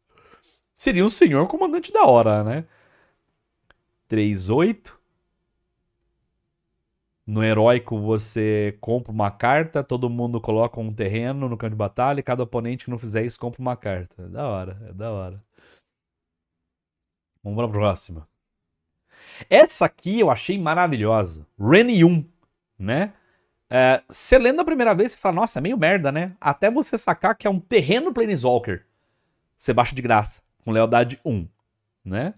Seria um senhor comandante da hora, né? 3, 8. No heróico, você compra uma carta, todo mundo coloca um terreno no campo de batalha e cada oponente que não fizer isso compra uma carta. É da hora, é da hora. Vamos para a próxima. Essa aqui eu achei maravilhosa. Ren 1, né? É, você lendo a primeira vez, você fala, nossa, é meio merda, né? Até você sacar que é um terreno Planeswalker. Você baixa de graça, com lealdade 1, né?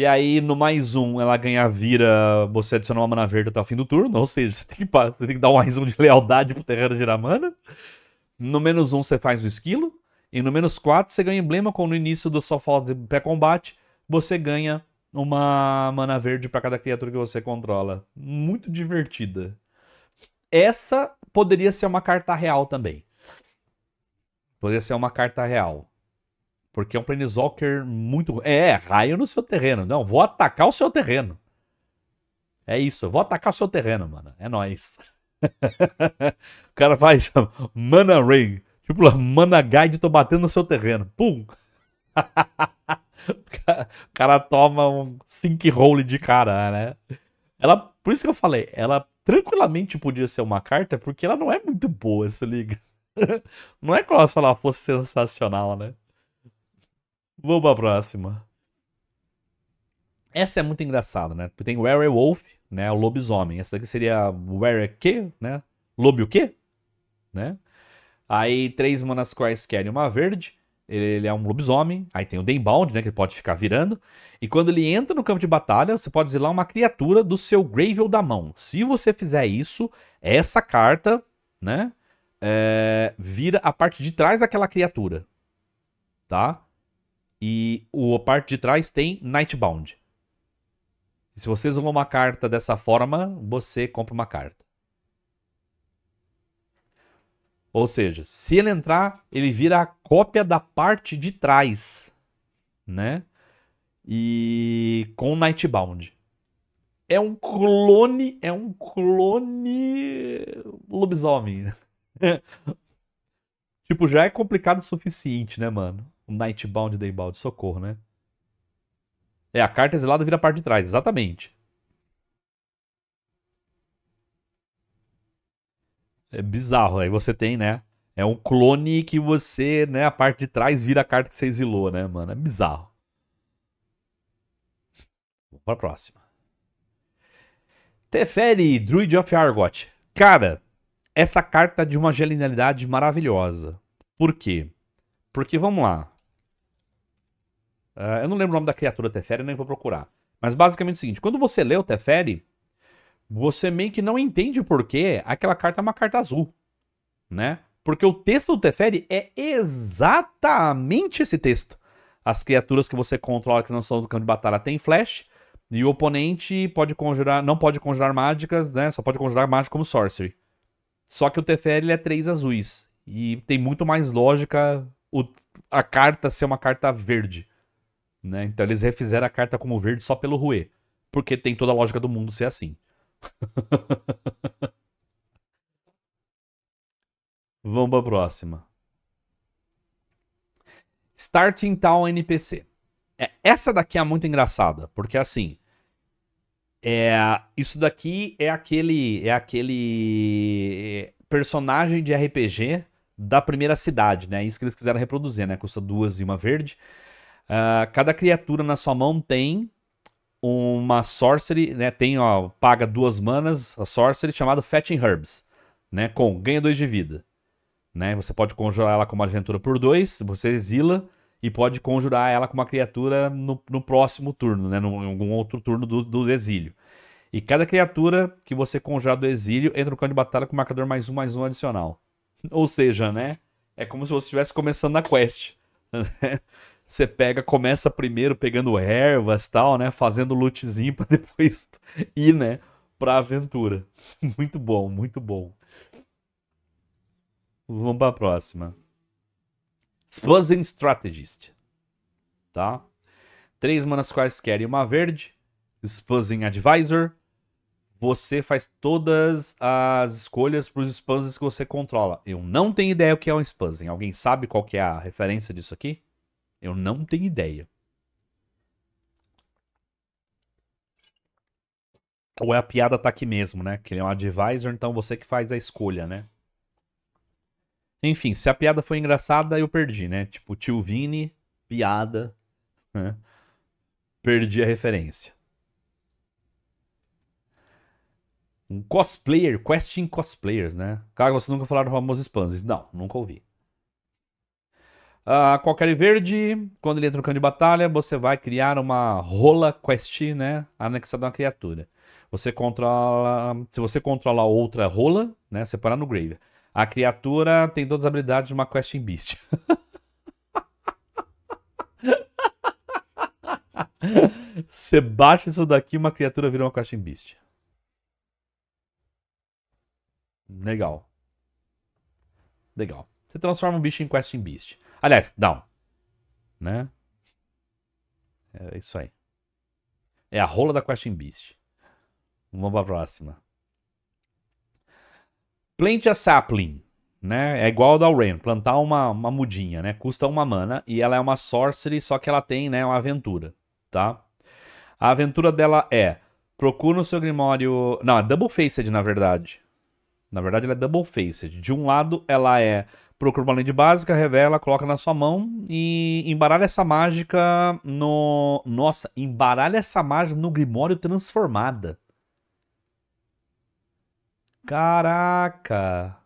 E aí, no mais um, ela ganha vira, você adiciona uma mana verde até o fim do turno. Ou seja, você tem que, você tem que dar um mais um de lealdade pro terreno girar mana. No menos um, você faz o esquilo. E no menos quatro você ganha emblema com no início do sua falta de pré-combate, você ganha uma mana verde para cada criatura que você controla. Muito divertida. Essa poderia ser uma carta real também. Poderia ser uma carta real. Porque é um Planeswalker muito. É, raio no seu terreno. Não, vou atacar o seu terreno. É isso, eu vou atacar o seu terreno, mano. É nóis. o cara faz Mana Ray. Tipo, Mana Guide, tô batendo no seu terreno. Pum! o, cara, toma um sinkhole de cara, né? Ela, por isso que eu falei, ela tranquilamente podia ser uma carta, porque ela não é muito boa, se liga. não é como se ela fosse sensacional, né? Vou pra próxima. Essa é muito engraçada, né? Tem werewolf, né? O lobisomem. Essa daqui seria were né? Lobo o quê? Né? Aí três manas quaisquer e uma verde. Ele é um lobisomem. Aí tem o Dembound, né? Que ele pode ficar virando. E quando ele entra no campo de batalha, você pode zelar uma criatura do seu grave ou da mão. Se você fizer isso, essa carta, né? É, vira a parte de trás daquela criatura. Tá? E o, a parte de trás tem Nightbound. se você usou uma carta dessa forma, você compra uma carta. Ou seja, se ele entrar, ele vira a cópia da parte de trás, né? E com Nightbound. É um clone, é um clone lobisomem. tipo, já é complicado o suficiente, né, mano? o Nightbound e Daybound. Socorro, né? É, a carta exilada vira a parte de trás, exatamente. É bizarro, aí você tem, né? É um clone que você, né, a parte de trás vira a carta que você exilou, né, mano? É bizarro. Vamos pra próxima. Teferi, Druid of Argot. Cara, essa carta é de uma genialidade maravilhosa. Por quê? Porque, vamos lá, Uh, eu não lembro o nome da criatura Teferi, nem vou procurar. Mas basicamente é o seguinte: quando você lê o Teferi, você meio que não entende por que aquela carta é uma carta azul, né? Porque o texto do Teferi é exatamente esse texto. As criaturas que você controla que não são do campo de batalha têm flash, e o oponente pode conjurar, não pode conjurar mágicas, né? Só pode conjurar mágica como sorcery. Só que o Teferi é três azuis. E tem muito mais lógica o, a carta ser uma carta verde. Né? Então eles refizeram a carta como verde só pelo Rue. Porque tem toda a lógica do mundo ser assim. Vamos pra próxima. Starting Town NPC. É, essa daqui é muito engraçada, porque assim. É, isso daqui é aquele. É aquele. Personagem de RPG da primeira cidade, né? É isso que eles quiseram reproduzir, né? Custa duas e uma verde. Uh, cada criatura na sua mão tem uma sorcery, né? Tem, ó, paga duas manas, a sorcery chamada Fetching Herbs, né? Com ganha dois de vida, né? Você pode conjurar ela com uma aventura por dois, você exila e pode conjurar ela com uma criatura no, no próximo turno, né? Num, em algum outro turno do, do, exílio. E cada criatura que você conjurar do exílio entra no campo de batalha com marcador mais um, mais um adicional. Ou seja, né? É como se você estivesse começando a quest. Né? você pega, começa primeiro pegando ervas tal, né? Fazendo lootzinho pra depois ir, né? Pra aventura. muito bom, muito bom. Vamos pra próxima. Spuzzing Strategist. Tá? Três manas quaisquer e uma verde. Spuzzing Advisor. Você faz todas as escolhas para os que você controla. Eu não tenho ideia o que é um spuzzing. Alguém sabe qual que é a referência disso aqui? Eu não tenho ideia. Ou é a piada tá aqui mesmo, né? Que ele é um advisor, então você que faz a escolha, né? Enfim, se a piada foi engraçada, eu perdi, né? Tipo, tio Vini, piada, né? Perdi a referência. Um cosplayer, questing cosplayers, né? Cara, você nunca falou do famoso Spans? Não, nunca ouvi. Uh, Verde, quando ele entra no campo de batalha, você vai criar uma rola quest, né? Anexada a uma criatura. Você controla. Se você controla outra rola, né? Separar no grave. A criatura tem todas as habilidades de uma quest em beast. Você baixa isso daqui uma criatura vira uma quest em beast. Legal. Legal. Você transforma um bicho em quest em beast. Aliás, down. Né? É isso aí. É a rola da quest em beast. Vamos pra próxima. Plant a sapling. Né? É igual ao da Rain, plantar uma, uma mudinha, né? Custa uma mana e ela é uma sorcery, só que ela tem, né, uma aventura, tá? A aventura dela é procura no seu grimório, não, é double faced na verdade. Na verdade ela é double faced. De um lado ela é procura uma lente básica, revela, coloca na sua mão e embaralha essa mágica no. Nossa, embaralha essa mágica no Grimório transformada. Caraca!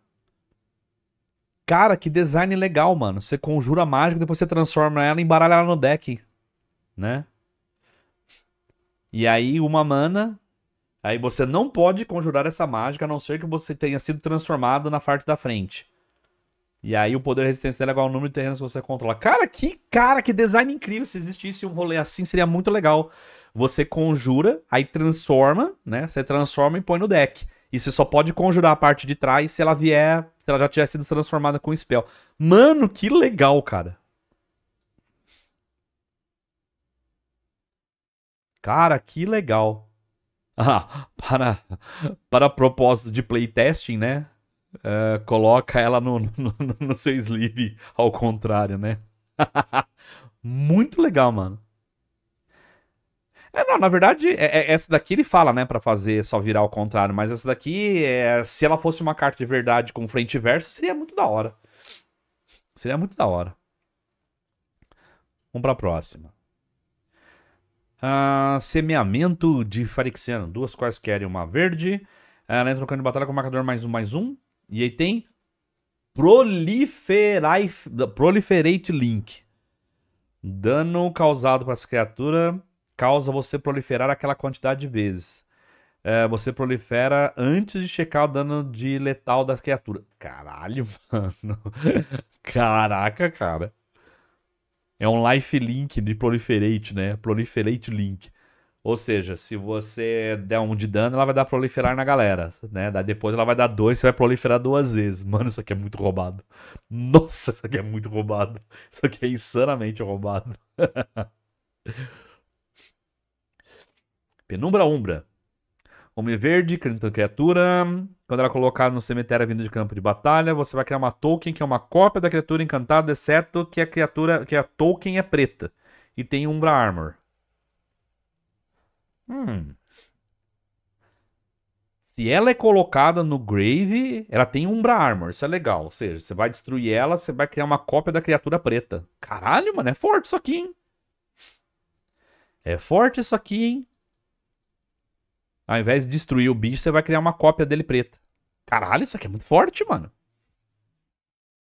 Cara, que design legal, mano. Você conjura a mágica, depois você transforma ela e embaralha ela no deck, né? E aí, uma mana. Aí você não pode conjurar essa mágica, a não ser que você tenha sido transformado na parte da frente. E aí o poder de resistência dela é igual ao número de terrenos que você controla. Cara, que cara, que design incrível. Se existisse um rolê assim, seria muito legal. Você conjura, aí transforma, né? Você transforma e põe no deck. E você só pode conjurar a parte de trás se ela vier, se ela já tiver sido transformada com o spell. Mano, que legal, cara. Cara, que legal. Ah, para, para propósito de playtesting, né? uh, coloca ela no, no, no, seu sleeve ao contrário, né? Muito legal, mano. É, não, na verdade, é, é, essa daqui ele fala, né, para fazer só virar ao contrário, mas essa daqui, é, se ela fosse uma carta de verdade com frente e verso, seria muito da hora. Seria muito da hora. Vamos pra próxima. Uh, semeamento de Farixiano. Duas quais querem uma verde. Ah, ela entra no campo de batalha com marcador mais um, mais um. E aí tem proliferate, link. Dano causado para essa criatura causa você proliferar aquela quantidade de vezes. É, você prolifera antes de checar o dano de letal da criatura. Caralho, mano. Caraca, cara. É um life link de proliferate, né? Proliferate link. Ou seja, se você der um de dano, ela vai dar proliferar na galera, né? Daí depois ela vai dar dois, você vai proliferar duas vezes. Mano, isso aqui é muito roubado. Nossa, isso aqui é muito roubado. Isso aqui é insanamente roubado. Penumbra Umbra. Homem verde, criatura. Quando ela é colocada no cemitério vindo de campo de batalha, você vai criar uma token que é uma cópia da criatura encantada, exceto que a criatura, que a token é preta e tem Umbra Armor. Hum. Se ela é colocada no Grave, ela tem Umbra Armor, isso é legal. Ou seja, você vai destruir ela, você vai criar uma cópia da criatura preta. Caralho, mano, é forte isso aqui, hein? É forte isso aqui, hein? Ao invés de destruir o bicho, você vai criar uma cópia dele preta. Caralho, isso aqui é muito forte, mano.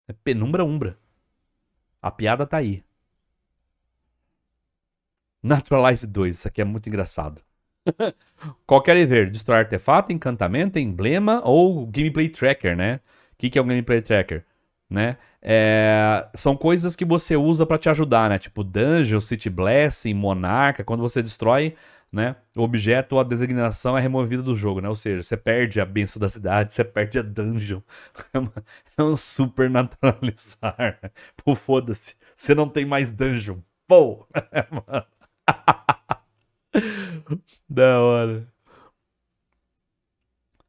É penumbra umbra. A piada tá aí. Naturalize 2, isso aqui é muito engraçado. Qual querem é ver? Destrói artefato, encantamento, emblema ou gameplay tracker, né? O que, que é o gameplay tracker? Né? É, são coisas que você usa para te ajudar, né? Tipo Dungeon, City Blessing, Monarca. Quando você destrói né, o objeto ou a designação é removida do jogo, né? Ou seja, você perde a benção da cidade, você perde a dungeon. É, é um super naturalizar. Pô, foda-se. Você não tem mais dungeon. Pô! É mano. da hora.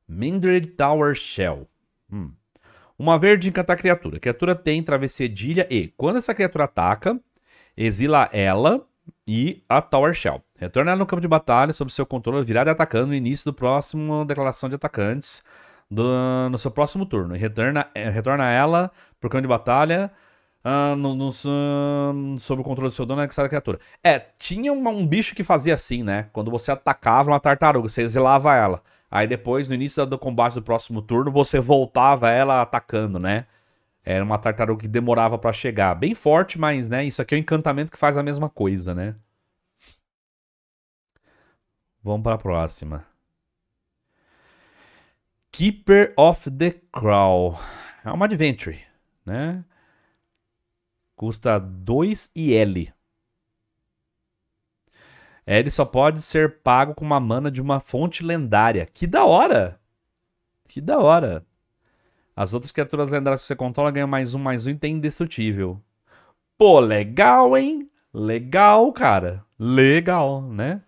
Mindred Tower Shell. Hum. Uma verde encantar a criatura. A criatura tem travessedilha e, quando essa criatura ataca, exila ela e a Tower Shell. Retorna ela no campo de batalha sob seu controle virada atacando no início do próximo declaração de atacantes do, no seu próximo turno. E retorna, eh, retorna ela para o campo de batalha ah, no, no, sob o controle do seu dono, anexar é a criatura. É, tinha uma, um bicho que fazia assim, né? Quando você atacava uma tartaruga, você exilava ela. Aí depois, no início do combate do próximo turno, você voltava ela atacando, né? Era uma tartaruga que demorava para chegar. Bem forte, mas, né? Isso aqui é um encantamento que faz a mesma coisa, né? Vamos para a próxima. Keeper of the Crow. É uma adventure, né? Custa 2 IL. l. É, ele só pode ser pago com uma mana de uma fonte lendária. Que da hora! Que da hora! As outras criaturas lendárias que você controla ganham mais um, mais um e tem indestrutível. Pô, legal, hein? Legal, cara. Legal, né?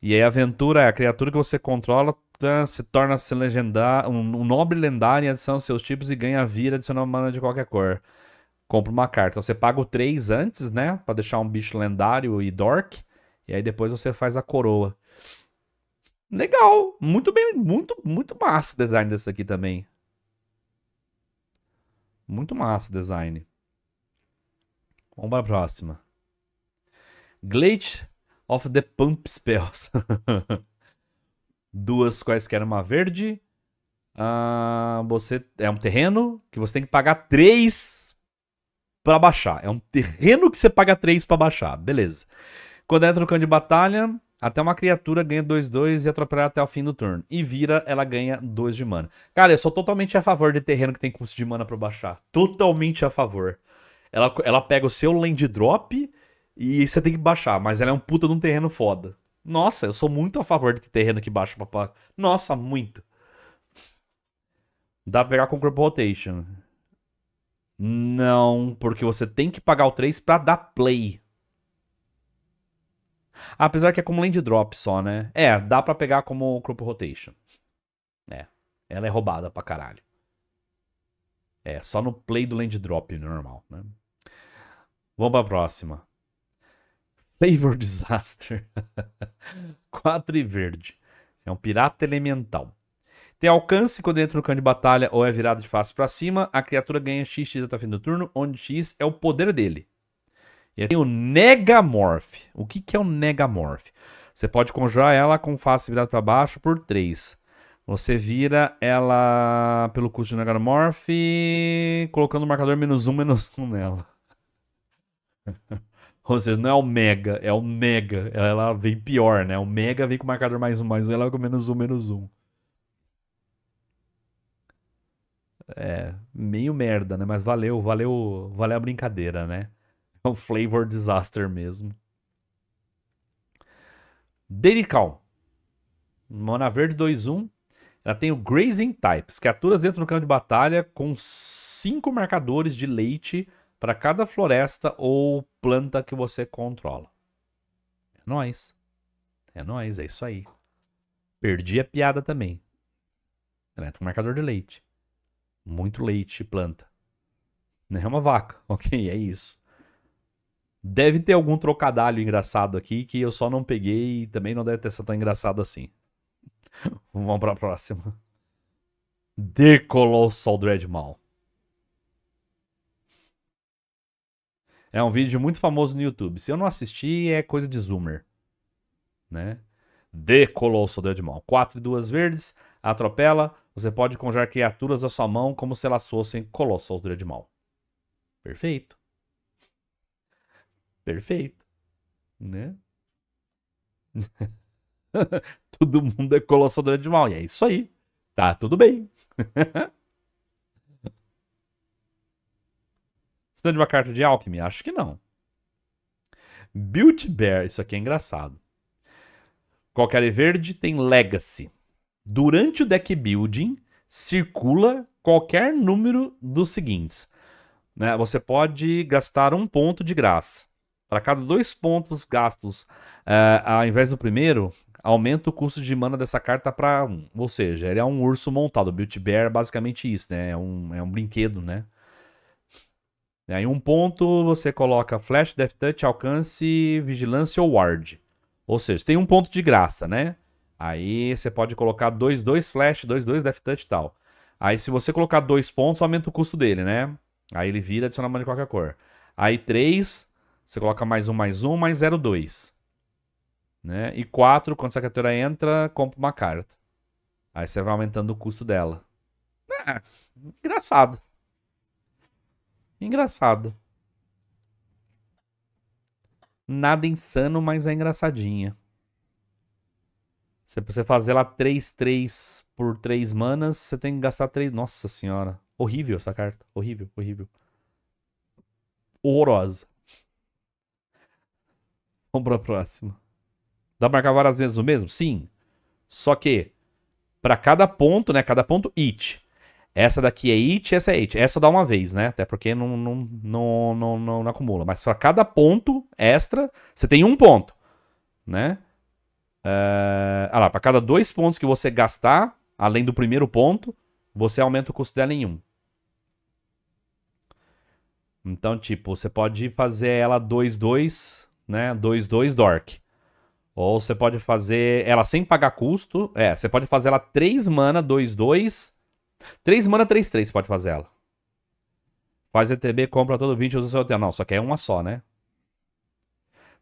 E aí a aventura, a criatura que você controla tá, se torna -se um, um nobre lendário em adição aos seus tipos e ganha vira adicional mana de qualquer cor compra uma carta. Então você paga o 3 antes, né? Pra deixar um bicho lendário e dork. E aí depois você faz a coroa. Legal. Muito bem, muito, muito massa o design desse aqui também. Muito massa o design. Vamos para a próxima. Glitch of the Pump Spells. Duas quaisquer, uma verde. Ah, você é um terreno que você tem que pagar três para baixar. É um terreno que você paga 3 para baixar. Beleza. Quando entra no campo de batalha, até uma criatura ganha 2-2 e atropelar até o fim do turno. E vira, ela ganha 2 de mana. Cara, eu sou totalmente a favor de terreno que tem custo de mana para baixar. Totalmente a favor. Ela, ela pega o seu land drop e você tem que baixar, mas ela é um puta de um terreno foda. Nossa, eu sou muito a favor de terreno que baixa pra. Nossa, muito. Dá pra pegar com Crop Rotation. Não, porque você tem que pagar o 3 pra dar play. Apesar que é como land drop só, né? É, dá pra pegar como crop rotation. É, ela é roubada pra caralho. É, só no play do land drop normal, né? Vamos pra próxima. Flavor Disaster. 4 e verde. É um pirata elemental. Tem alcance quando entra no campo de batalha ou é virado de face para cima. A criatura ganha XX até o fim do turno, onde X é o poder dele. E aí tem o Negamorph. O que, que é o Negamorph? Você pode conjurar ela com face virada para baixo por 3. Você vira ela pelo custo de Negamorph, colocando o marcador menos 1, menos 1 nela. Ou seja, não é o Mega, é o Mega. Ela vem pior, né? O Mega vem com o marcador mais 1, mais 1, ela vai com menos 1, menos 1. É, meio merda, né? Mas valeu, valeu, valeu a brincadeira, né? É um flavor disaster mesmo. Derical. Mana verde 2-1. Ela tem o Grazing Types. Criaturas dentro do campo de batalha com 5 marcadores de leite para cada floresta ou planta que você controla. É nóis. É nóis, é isso aí. Perdi a piada também. Ela entra com marcador de leite muito leite planta. Não é uma vaca, ok? É isso. Deve ter algum trocadalho engraçado aqui que eu só não peguei e também não deve ter sido tão engraçado assim. Vamos para a próxima. The Colossal Dreadmaw. É um vídeo muito famoso no YouTube. Se eu não assisti, é coisa de zoomer. Né? The Colossal Dreadmaw. Quatro e duas verdes atropela, você pode conjurar criaturas à sua mão como se elas fossem colossos do de mal. Perfeito. Perfeito. Né? Todo mundo é colossal do de mal. E é isso aí. Tá tudo bem. Você tem uma carta de alquimia? Acho que não. Built Bear, isso aqui é engraçado. Qualquer verde tem Legacy durante o deck building, circula qualquer número dos seguintes. Né? Você pode gastar um ponto de graça. Para cada dois pontos gastos, uh, ao invés do primeiro, aumenta o custo de mana dessa carta para um. Ou seja, ele é um urso montado. O Beauty Bear é basicamente isso, né? É um, é um brinquedo, né? E aí um ponto você coloca Flash, Death Touch, Alcance, Vigilância ou Ward. Ou seja, tem um ponto de graça, né? Aí você pode colocar dois dois flash, dois dois death touch e tal. Aí se você colocar dois pontos, aumenta o custo dele, né? Aí ele vira adiciona mana de qualquer cor. Aí 3, você coloca mais um, mais um, mais zero dois Né? E 4, quando essa criatura entra, compra uma carta. Aí você vai aumentando o custo dela. É, engraçado. Engraçado. Nada insano, mas é engraçadinha. Você fazer lá 3, 3 por 3 manas, você tem que gastar 3. Nossa senhora. Horrível essa carta. Horrível, horrível. Horrorosa. Vamos pra próxima. Dá pra marcar várias vezes o mesmo? Sim. Só que, para cada ponto, né? Cada ponto, it. Essa daqui é it, essa é it. Essa dá uma vez, né? Até porque não, não, não, não, não acumula. Mas para cada ponto extra, você tem um ponto, né? Uh, ah lá, para cada dois pontos que você gastar, além do primeiro ponto, você aumenta o custo dela em um. Então, tipo, você pode fazer ela 2-2, né? 2-2 Dork. Ou você pode fazer ela sem pagar custo. É, você pode fazer ela 3 mana, 2-2. 3 mana, 3-3 você pode fazer ela. Faz ETB, compra todo 20, usa o seu hotel. Não, só que é uma só, né?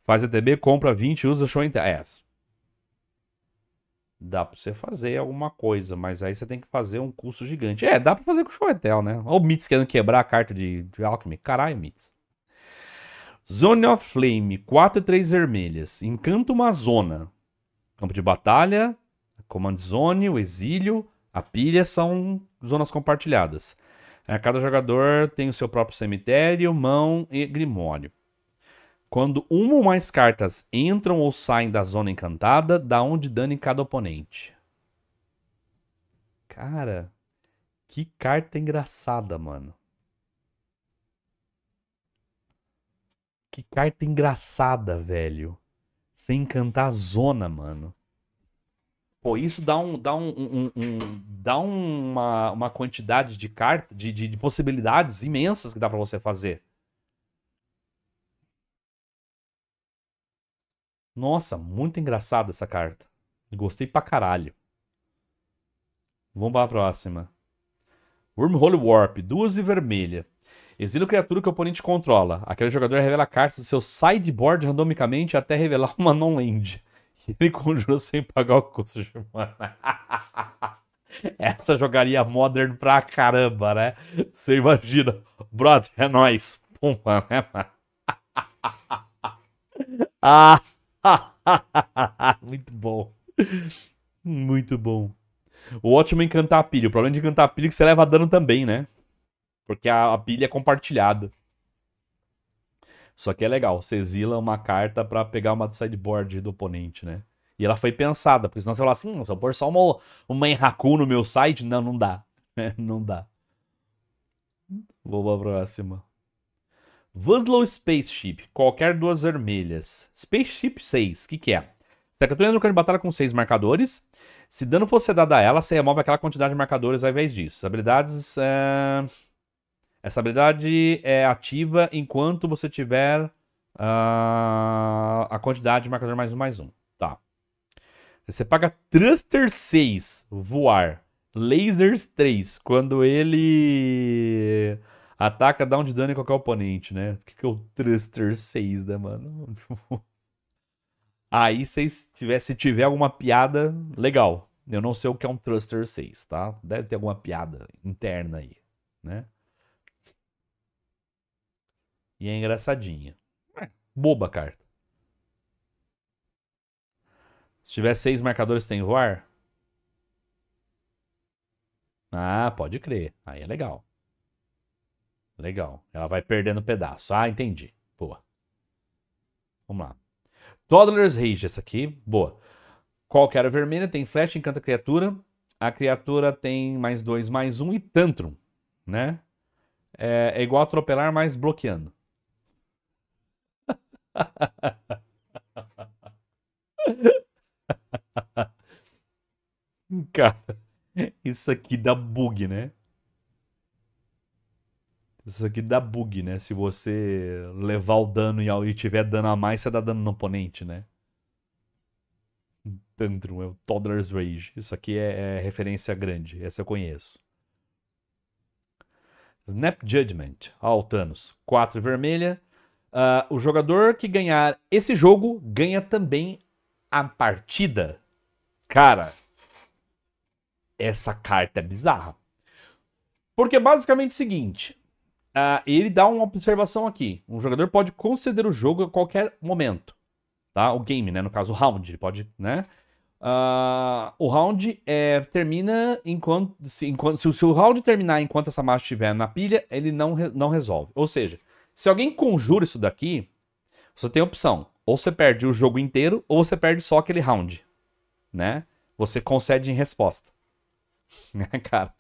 Faz ETB, compra 20, usa o show inteiro. É, Dá pra você fazer alguma coisa, mas aí você tem que fazer um custo gigante. É, dá pra fazer com o Shoetel, né? Olha o Mitz querendo quebrar a carta de, de Alchemy. Caralho, Mitz. Zone of Flame, 4 e 3 vermelhas. Encanta uma zona. Campo de batalha, Command Zone, o exílio, a pilha são zonas compartilhadas. É, cada jogador tem o seu próprio cemitério, mão e grimório. Quando uma ou mais cartas entram ou saem da zona encantada, dá um de dano em cada oponente. Cara, que carta engraçada, mano. Que carta engraçada, velho. Sem encantar a zona, mano. Pô, isso dá um, dá um, um, um dá uma, uma quantidade de cartas, de, de, de possibilidades imensas que dá para você fazer. Nossa, muito engraçada essa carta. Gostei pra caralho. Vamos para a próxima. Wormhole Warp, duas e vermelha. Exila criatura que o oponente controla. Aquele jogador revela cartas do seu sideboard randomicamente até revelar uma non-land. Ele conjura sem pagar o custo de mana. Essa jogaria Modern pra caramba, né? Você imagina. Brother, é nóis. Pumba, né, mano? Ah, Muito bom. Muito bom. O ótimo é encantar a pilha. O problema de encantar a pilha é que você leva dano também, né? Porque a, a pilha é compartilhada. Só que é legal, você exila uma carta para pegar uma do sideboard do oponente, né? E ela foi pensada, porque senão você fala assim, hum, se eu pôr só uma, uma no meu site, não, não dá. não dá. Vou pra próxima. Vuzlow Spaceship, qualquer duas vermelhas. Spaceship 6, o que, que é? Se a criatura entra no campo de batalha com 6 marcadores, se dano fosse dado a ela, você remove aquela quantidade de marcadores ao invés disso. As habilidades. É... Essa habilidade é ativa enquanto você tiver uh... a quantidade de marcador mais um mais um. Tá. Você paga Thruster 6, voar. Lasers 3, quando ele Ataca, dá um de dano em qualquer oponente, né? O que, que é o truster 6, né, mano? Aí, se tiver, se tiver alguma piada, legal. Eu não sei o que é um truster 6, tá? Deve ter alguma piada interna aí, né? E é engraçadinha. É, boba a carta. Se tiver seis marcadores, tem voar? Ah, pode crer. Aí é legal. Legal. Ela vai perdendo pedaço. Ah, entendi. Boa. Vamos lá. Toddler's Rage, essa aqui. Boa. Qualquer vermelha tem flecha, encanta criatura. A criatura tem mais dois, mais um e tantrum, né? É, é igual atropelar, mas bloqueando. Cara, isso aqui dá bug, né? Isso aqui dá bug, né? Se você levar o dano e tiver dano a mais, você dá dano no oponente, né? Tantrum, é o Toddler's Rage. Isso aqui é, é referência grande, essa eu conheço. Snap Judgment. Ah, o Thanos. 4 vermelha. Uh, o jogador que ganhar esse jogo ganha também a partida. Cara, essa carta é bizarra. Porque é basicamente o seguinte: Uh, ele dá uma observação aqui. Um jogador pode conceder o jogo a qualquer momento. Tá? O game, né? No caso, o round. Ele pode, né? Uh, o round é, termina enquanto se, enquanto se, o round terminar enquanto essa marcha estiver na pilha, ele não, re, não resolve. Ou seja, se alguém conjura isso daqui, você tem a opção. Ou você perde o jogo inteiro, ou você perde só aquele round. Né? Você concede em resposta. né, cara?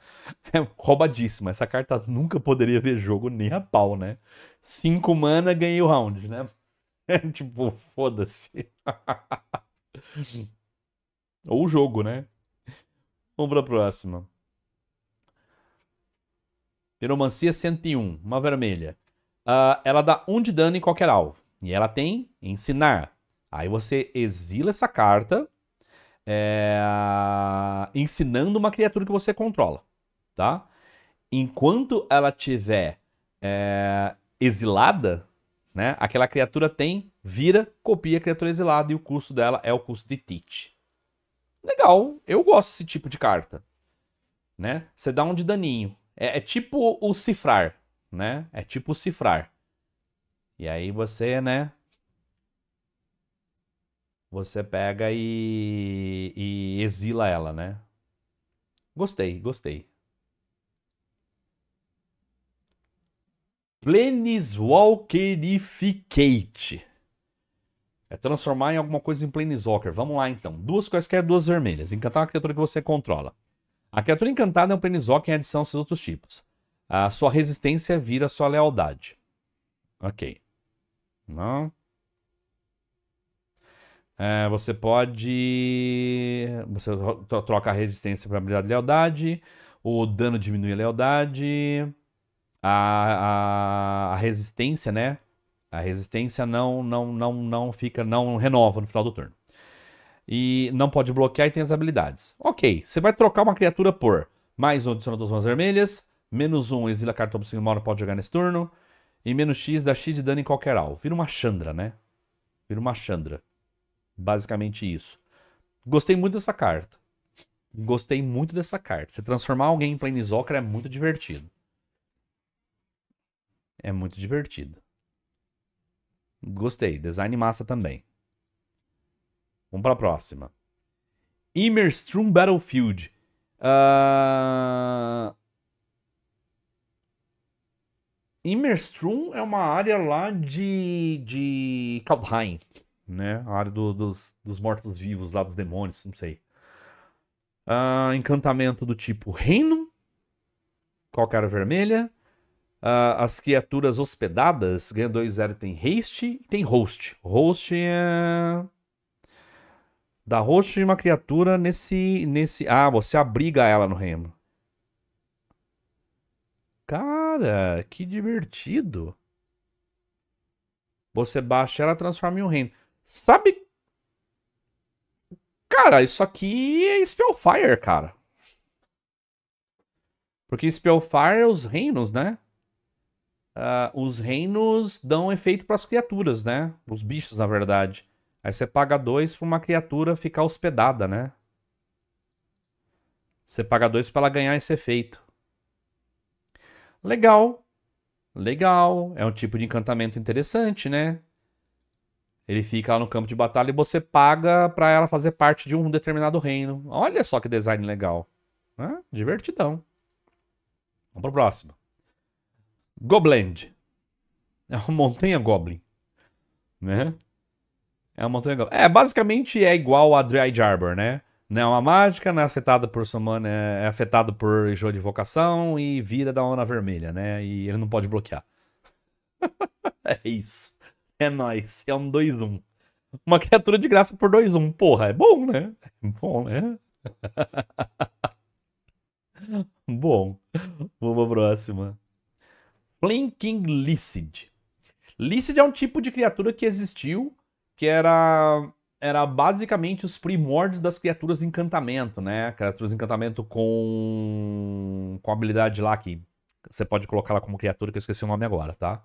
É roubadíssima. Essa carta nunca poderia ver jogo nem a pau, né? Cinco mana, ganhei o round, né? É, tipo, foda-se. Ou o jogo, né? Vamos pra próxima. Piromancia 101, uma vermelha. Uh, ela dá um de dano em qualquer alvo. E ela tem ensinar. Aí você exila essa carta é, ensinando uma criatura que você controla, tá? Enquanto ela tiver é, exilada, né? Aquela criatura tem, vira, copia a criatura exilada e o custo dela é o custo de Teach. Legal, eu gosto desse tipo de carta, né? Você dá um de daninho. É, é tipo o cifrar, né? É tipo o cifrar. E aí você, né? você pega e, e exila ela, né? Gostei, gostei. Planeswalkerificate. É transformar em alguma coisa em Planeswalker. Vamos lá então. Duas quaisquer, duas vermelhas. Encantar é uma criatura que você controla. A criatura encantada é um Planeswalker em adição aos seus outros tipos. A sua resistência vira sua lealdade. Ok. Não. É, você pode. Você troca a resistência para habilidade de lealdade. O dano diminui a lealdade. A, a, a, resistência, né? A resistência não, não, não, não fica, não renova no final do turno. E não pode bloquear e tem as habilidades. Ok, você vai trocar uma criatura por mais um adiciona duas mãos vermelhas, menos um exila a carta ou Sigmora, pode jogar nesse turno, e menos X dá X de dano em qualquer alvo. Vira uma Chandra, né? Vira uma Chandra. Basicamente isso. Gostei muito dessa carta. Gostei muito dessa carta. se transformar alguém em Planeswalker é muito divertido. É muito divertido. Gostei. Design massa também. Vamos para a próxima. Immerstroom Battlefield. Uh... é uma área lá de, de Kaldheim né? A área do, dos, dos mortos-vivos, lá dos demônios, não sei. Uh, encantamento do tipo reino, calcara vermelha. Uh, as criaturas hospedadas, ganha 2 0 tem haste e tem host. Host é. Dá host de uma criatura nesse, nesse. Ah, você abriga ela no reino. Cara, que divertido. Você baixa ela transforma em um reino. Sabe? Cara, isso aqui é Spellfire, cara. Porque Spellfire é os reinos, né? Uh, os reinos dão efeito para as criaturas, né? Os bichos, na verdade. Aí você paga dois para uma criatura ficar hospedada, né? Você paga dois para ela ganhar esse efeito. Legal. Legal. É um tipo de encantamento interessante, né? Ele fica lá no campo de batalha e você paga para ela fazer parte de um determinado reino. Olha só que design legal. Né? Divertidão. Vamos pro próximo. Gobland. É uma montanha goblin. Né? É uma montanha goblin. É, basicamente é igual a Dry Arbor, né? Não é uma mágica, não é afetada por sumana, é, é afetada por jogo de invocação e vira da onda vermelha, né? E ele não pode bloquear. é isso. É nóis. É um 2-1. Um. Uma criatura de graça por 2-1. Um. Porra, é bom, né? É bom, né? bom. Vamos pra próxima. Flinking Lycid. Lycid é um tipo de criatura que existiu, que era era basicamente os primórdios das criaturas de encantamento, né? Criaturas de encantamento com com habilidade lá que você pode colocar lá como criatura, que eu esqueci o nome agora, tá?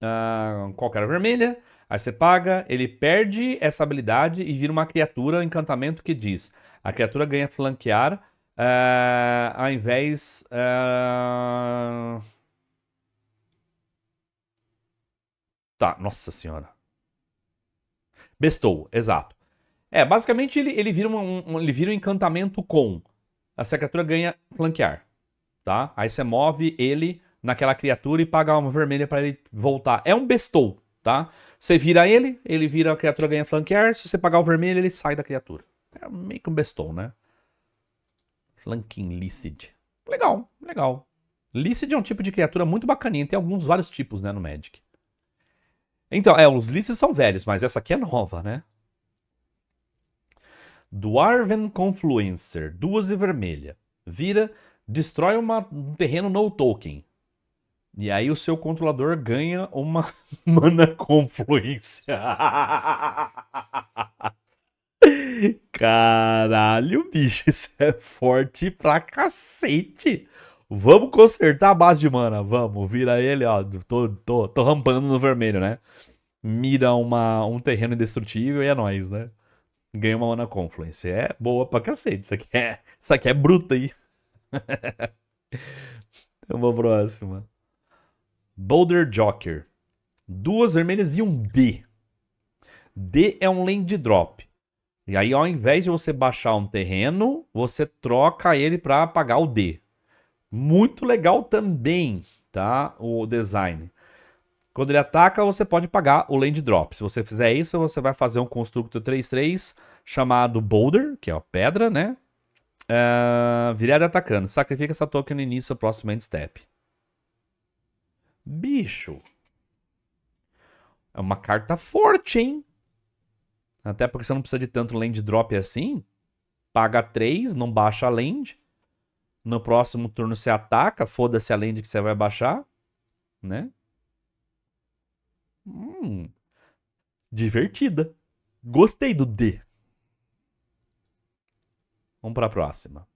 uh, vermelha. Aí você paga, ele perde essa habilidade e vira uma criatura, um encantamento que diz: a criatura ganha flanquear uh, ao invés. Uh... Tá, nossa senhora. Bestou, exato. É, basicamente ele, ele, vira, um, um, ele vira um encantamento com. Essa criatura ganha flanquear, tá? Aí você move ele naquela criatura e paga uma vermelha para ele voltar. É um bestou, tá? Você vira ele, ele vira a criatura, ganha flanquear. Se você pagar o vermelho, ele sai da criatura. É meio que um bestou, né? Flanking Licid. Legal, legal. Licid é um tipo de criatura muito bacaninha. Tem alguns, vários tipos, né, no Magic. Então, é, os Licids são velhos, mas essa aqui é nova, né? Dwarven Confluencer, duas e vermelha. Vira, destrói uma, um terreno no token. E aí o seu controlador ganha uma mana confluência. Caralho, bicho, isso é forte pra cacete. Vamos consertar a base de mana, vamos. Vira ele, ó. Tô, tô, tô rampando no vermelho, né? Mira uma, um terreno indestrutível e é nóis, né? Ganha uma mana confluência. É boa pra cacete. Isso aqui é, isso aqui é bruta aí. Uma próxima. Boulder Joker. Duas vermelhas e um D. D é um land drop. E aí, ao invés de você baixar um terreno, você troca ele para pagar o D. Muito legal também, tá? O design. Quando ele ataca, você pode pagar o land drop. Se você fizer isso, você vai fazer um construto 3-3 chamado Boulder, que é a pedra, né? Uh, virada atacando. Sacrifica essa token no início do próximo end step. Bicho. É uma carta forte, hein? Até porque você não precisa de tanto land drop assim. Paga 3, não baixa a land. No próximo turno você ataca, foda-se a land que você vai baixar, né? Hum, divertida. Gostei do D. Vamos para a próxima.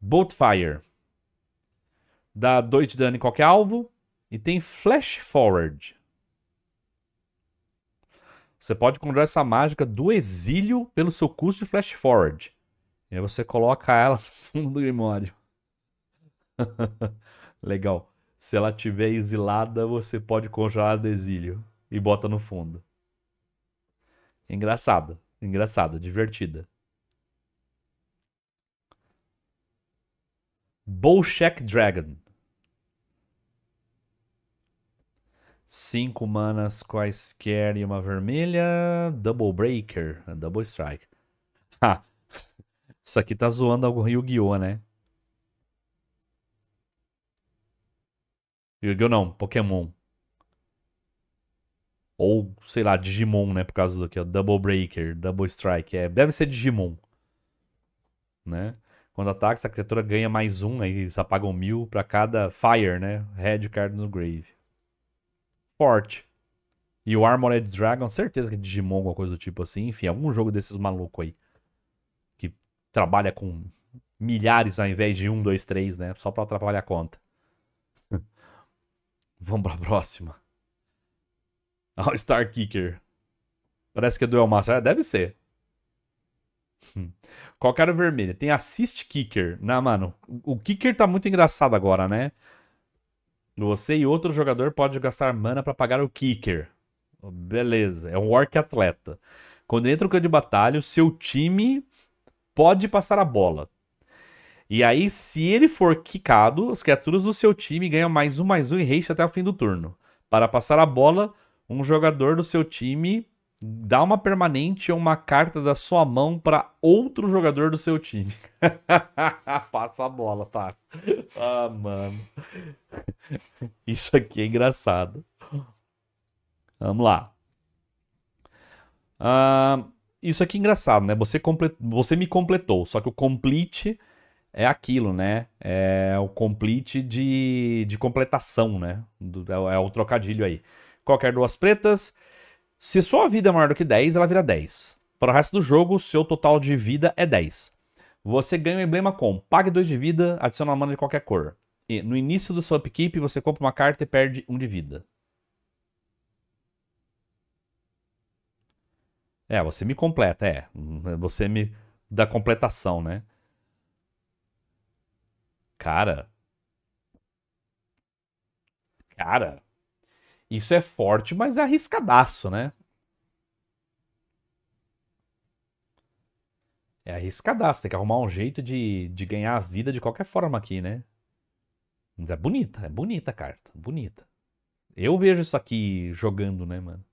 Boltfire. Dá 2 de dano em qualquer alvo. E tem Flash Forward. Você pode conjurar essa mágica do exílio pelo seu custo de Flash Forward. E aí você coloca ela no fundo do Grimório. Legal. Se ela tiver exilada, você pode conjurar do exílio e bota no fundo. Engraçada. Engraçada, divertida. Bolshek Dragon. Cinco manas quaisquer e uma vermelha. Double Breaker. Double Strike. Ha! Isso aqui tá zoando algum Yu-Gi-Oh, né? Yu-Gi-Oh não, Pokémon. Ou, sei lá, Digimon, né? Por causa do que? Double Breaker, Double Strike. É, deve ser Digimon. Né? Quando ataca, essa criatura ganha mais um, aí eles apagam mil para cada Fire, né? Red Card no Grave forte. E o Armored Dragon, certeza que é Digimon, alguma coisa do tipo assim. Enfim, algum jogo desses maluco aí. Que trabalha com milhares ao invés de um, dois, três, né? Só pra atrapalhar a conta. Vamos pra próxima. All-Star Kicker. Parece que é Duel Master. É, deve ser. Qual que era o vermelho? Tem Assist Kicker. Não, mano, o Kicker tá muito engraçado agora, né? Você e outro jogador pode gastar mana para pagar o Kicker. Beleza, é um orc atleta. Quando entra o campo de batalha, o seu time pode passar a bola. E aí, se ele for quicado, as criaturas do seu time ganham mais um, mais um e reste até o fim do turno. Para passar a bola, um jogador do seu time dá uma permanente ou uma carta da sua mão para outro jogador do seu time. Passa a bola, tá? Ah, mano. Isso aqui é engraçado. Vamos lá. Ah, isso aqui é engraçado, né? Você, complet... Você me completou, só que o complete é aquilo, né? É o complete de, de completação, né? É, é o trocadilho aí. Qualquer duas pretas, se sua vida é maior do que 10, ela vira 10. Para o resto do jogo, seu total de vida é 10. Você ganha um emblema com pague 2 de vida, adiciona uma mana de qualquer cor. E no início do seu upkeep, você compra uma carta e perde 1 um de vida. É, você me completa, é. Você me dá completação, né? Cara. Cara. Isso é forte, mas é arriscadaço, né? É arriscadaço, tem que arrumar um jeito de, de ganhar a vida de qualquer forma aqui, né? Mas é bonita, é bonita a carta, bonita. Eu vejo isso aqui jogando, né, mano?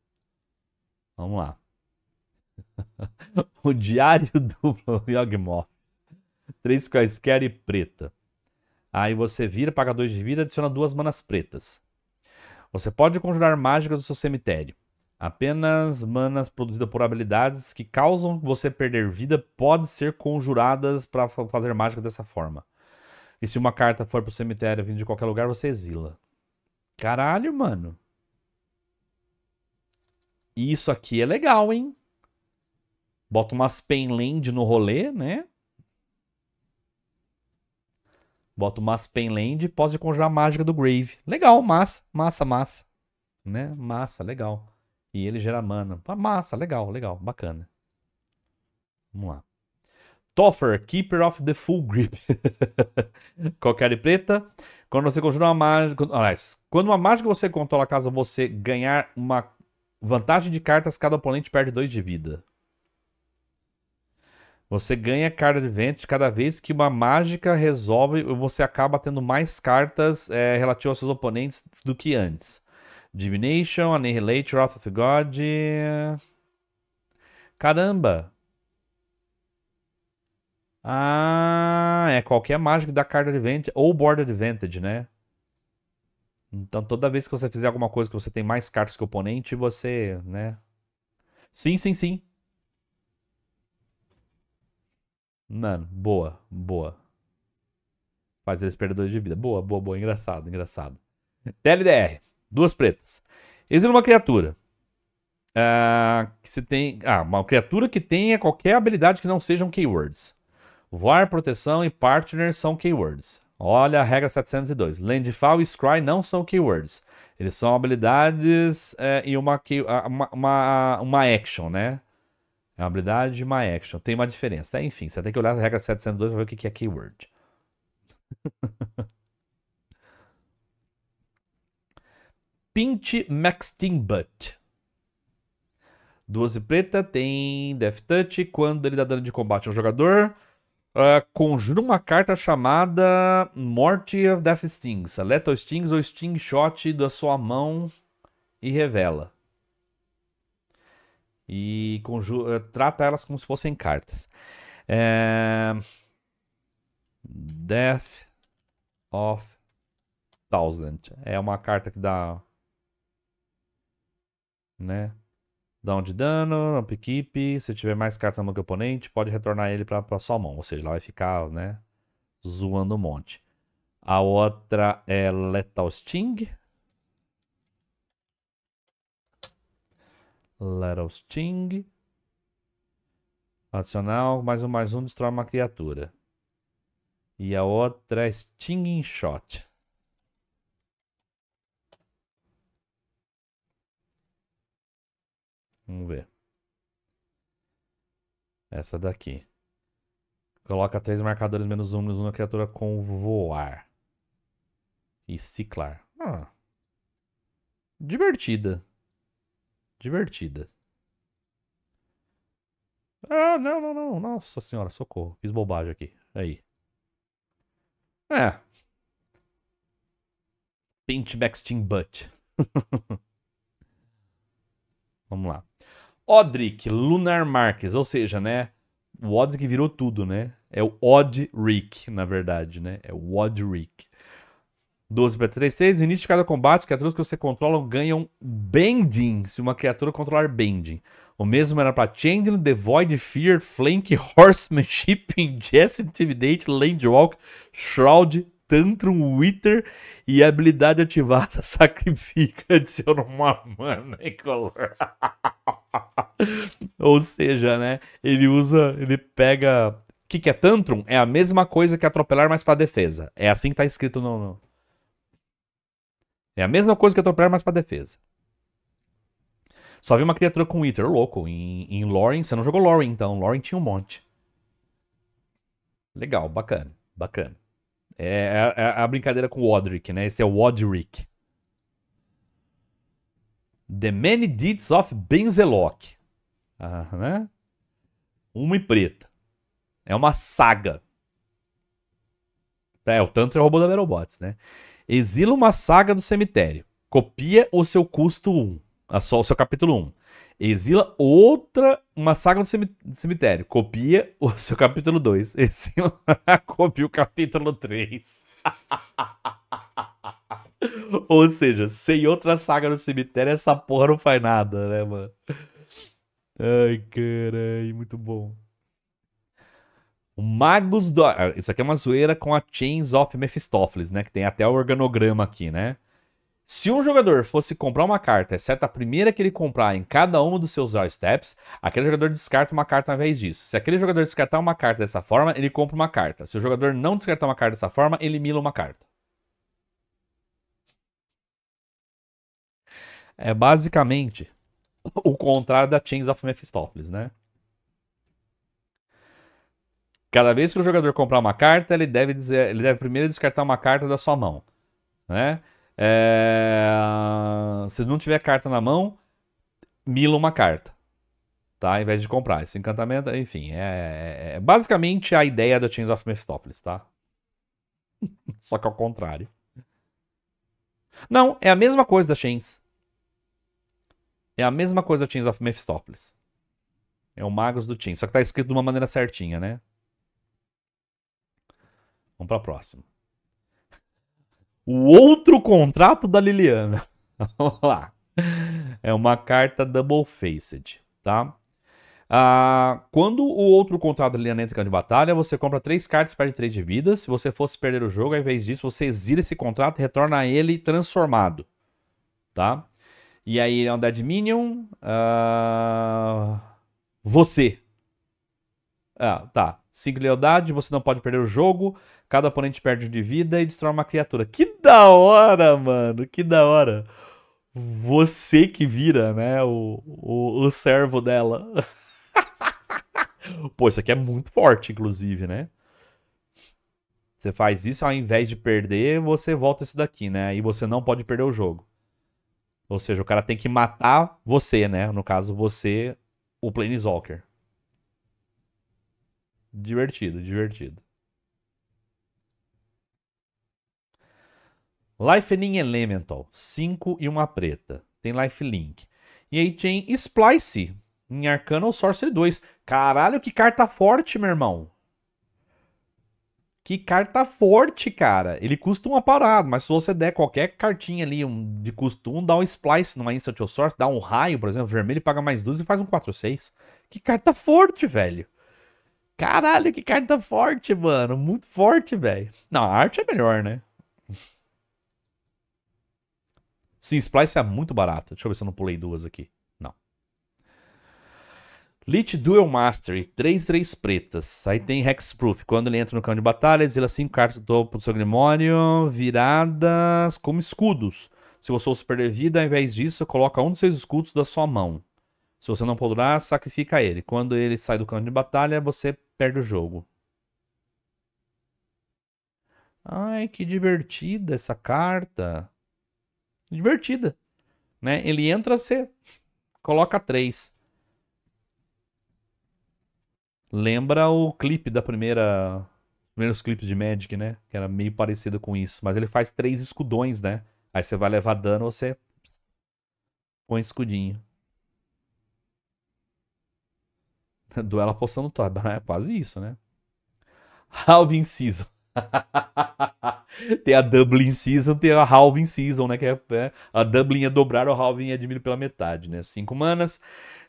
Vamos lá. o Diário do Yogmoth. Três quaisquer e preta. Aí você vira, paga dois de vida, adiciona duas manas pretas. Você pode conjurar mágicas do seu cemitério. Apenas manas produzidas por habilidades que causam você perder vida podem ser conjuradas para fazer mágica dessa forma. E se uma carta for pro cemitério vindo de qualquer lugar, você exila. Caralho, mano. Isso aqui é legal, hein? Bota umas penland no rolê, né? Bota o Mass Land e posso conjurar a mágica do Grave. Legal, massa, massa, massa. Né? Massa, legal. E ele gera mana. Ah, massa, legal, legal, bacana. Vamos lá. Toffer, Keeper of the Full Grip. Qualquer é preta. Quando você conjura uma mágica. Aliás, quando uma mágica você controla a casa, você ganhar uma vantagem de cartas, cada oponente perde 2 de vida. Você ganha card advantage cada vez que uma mágica resolve, você acaba tendo mais cartas é, relativas aos seus oponentes do que antes. Divination, Annihilate, Wrath of God. Eh. Caramba! Ah, é qualquer mágica da card advantage ou board advantage, né? Então toda vez que você fizer alguma coisa que você tem mais cartas que o oponente, você, né? Sim, sim, sim. Mano, boa, boa. Faz eles perder dois de vida. Boa, boa, boa. Engraçado, engraçado. TLDR. Duas pretas. Exila uma criatura. Uh, que você tem. Ah, uma criatura que tenha qualquer habilidade que não sejam keywords. Voar, proteção e partner são keywords. Olha a regra 702. Landfall e Scry não são keywords. Eles são habilidades é, e uma, ah, uma, uma, uma action, né? É uma habilidade de My Action. Tem uma diferença. É, enfim, você tem que olhar a regra 702 para ver o que é keyword. Pint Maxting Butt. 12 preta tem Death Touch. Quando ele dá dano de combate ao jogador, uh, conjura uma carta chamada Morte of Death Stings. Seleta Stings ou Sting Shot da sua mão e revela e eh, trata elas como se fossem cartas. É... Death of Thousand é uma carta que dá, né? Dá um de dano, upkeep. Se tiver mais cartas na mão que o oponente, pode retornar ele para sua mão. Ou seja, ela vai ficar, né? Zoando um monte. A outra é Lethal Sting, Little Sting. Adicional, mais um, mais um, destrói uma criatura. E a outra é Stinging Shot. Vamos ver. Essa daqui. Coloca três marcadores menos um menos um na criatura com voar. E ciclar. Ah. Divertida divertida. Ah, não, não, não. Nossa senhora, socorro. Fiz bobagem aqui. Aí. É. Pinchback Steam Butt. Vamos lá. Odric, Lunar Marques, ou seja, né? O Odric virou tudo, né? É o Odric, na verdade, né? É o Odric. 12 para 3, 3. No início de cada combate, criaturas que você controla ganham Bending, se uma criatura controlar Bending. O mesmo era para Changeling, Devoid, Fear, Flank, Horsemanship, Ingest, Intimidate, Landwalk, Shroud, Tantrum, Wither e habilidade ativada sacrifica, adiciona uma mana em color. Ou seja, né? Ele usa, ele pega. O que, que é Tantrum? É a mesma coisa que atropelar, mas para defesa. É assim que tá escrito no, no é a mesma coisa que a Doppler, mas para defesa. Só vi uma criatura com Wither, louco. Em, em Lauren, você não jogou Lauren, então. Lauren tinha um monte. Legal, bacana, bacana. É, é, é a brincadeira com o Odrick, né? Esse é o Wodrick. The Many Deeds of Benzeloc. né? Uma e preta. É uma saga. É, o Tantra é o robô da Battlebots, né? Exila uma saga do cemitério. Copia o seu custo 1. A só o seu capítulo 1. Exila outra, uma saga do cemitério. Copia o seu capítulo 2. Exila, copia o capítulo 3. Ou seja, sem outra saga no cemitério, essa porra não faz nada, né, mano? Ai, caralho, muito bom. O Magos do. Ah, isso aqui é uma zoeira com a Chains of Mephistopheles, né? Que tem até o organograma aqui, né? Se um jogador fosse comprar uma carta, exceto é a primeira que ele comprar em cada uma dos seus steps, aquele jogador descarta uma carta ao invés disso. Se aquele jogador descartar uma carta dessa forma, ele compra uma carta. Se o jogador não descartar uma carta dessa forma, ele mila uma carta. É basicamente o contrário da Chains of Mephistopheles, né? Cada vez que o jogador comprar uma carta, ele deve, dizer, ele deve primeiro descartar uma carta da sua mão. Né? É... Se não tiver carta na mão, mila uma carta. Tá? Ao invés de comprar. Esse encantamento, enfim, é, é, é basicamente a ideia do Chains of Mephistopheles, tá? Só que ao contrário. Não, é a mesma coisa da Chains. É a mesma coisa da Chains of Mephistopheles. É o Magos do Chains, só que tá escrito de uma maneira certinha, né? Vamos para a próxima. O outro contrato da Liliana. Vamos lá. É uma carta double-faced, tá? Ah, quando o outro contrato da Liliana entra em campo de batalha, você compra três cartas e perde três de vida. Se você fosse perder o jogo, ao invés disso, você exila esse contrato e retorna ele transformado, tá? E aí ele é um Dead Minion. Ah, você. Ah, tá. Cinco lealdade, você não pode perder o jogo. Cada oponente perde de vida e destrói uma criatura. Que da hora, mano! Que da hora! Você que vira, né? O, o, o servo dela. Pô, isso aqui é muito forte, inclusive, né? Você faz isso, ao invés de perder, você volta isso daqui, né? E você não pode perder o jogo. Ou seja, o cara tem que matar você, né? No caso, você, o Planeswalker. Divertido, divertido. Lifelink Elemental, 5 e uma preta. Tem Lifelink. E aí tem Splice, em Arcano Sorcery 2. Caralho, que carta forte, meu irmão. Que carta forte, cara. Ele custa uma parada, mas se você der qualquer cartinha ali um, de custo 1, um, dá um splice numa Instant of Source, dá um raio, por exemplo, vermelho, paga mais 12 e faz um 4-6. Que carta forte, velho. Caralho, que carta forte, mano. Muito forte, velho. Não, a arte é melhor, né? Sim, Splice é muito barato. Deixa eu ver se eu não pulei duas aqui. Não. Lich Duel Mastery, 3, 3 pretas. Aí tem Hexproof. Quando ele entra no campo de batalha, exila 5 cartas do topo do seu Grimório, viradas como escudos. Se você for perder vida, ao invés disso, coloca um dos seus escudos da sua mão. Se você não podurar, sacrifica ele. Quando ele sai do campo de batalha, você perde o jogo. Ai, que divertida essa carta divertida. Né? Ele entra, você coloca três. Lembra o clipe da primeira. Primeiros clipes de Magic, né? Que era meio parecido com isso. Mas ele faz três escudões, né? Aí você vai levar dano, você põe escudinho. Duela poção no top. É né? quase isso, né? Alvin Season. tem a Dublin Season, tem a Halving Season, né? Que é, é a Dublin é dobrar, o Halving é diminuir pela metade, né? cinco manas.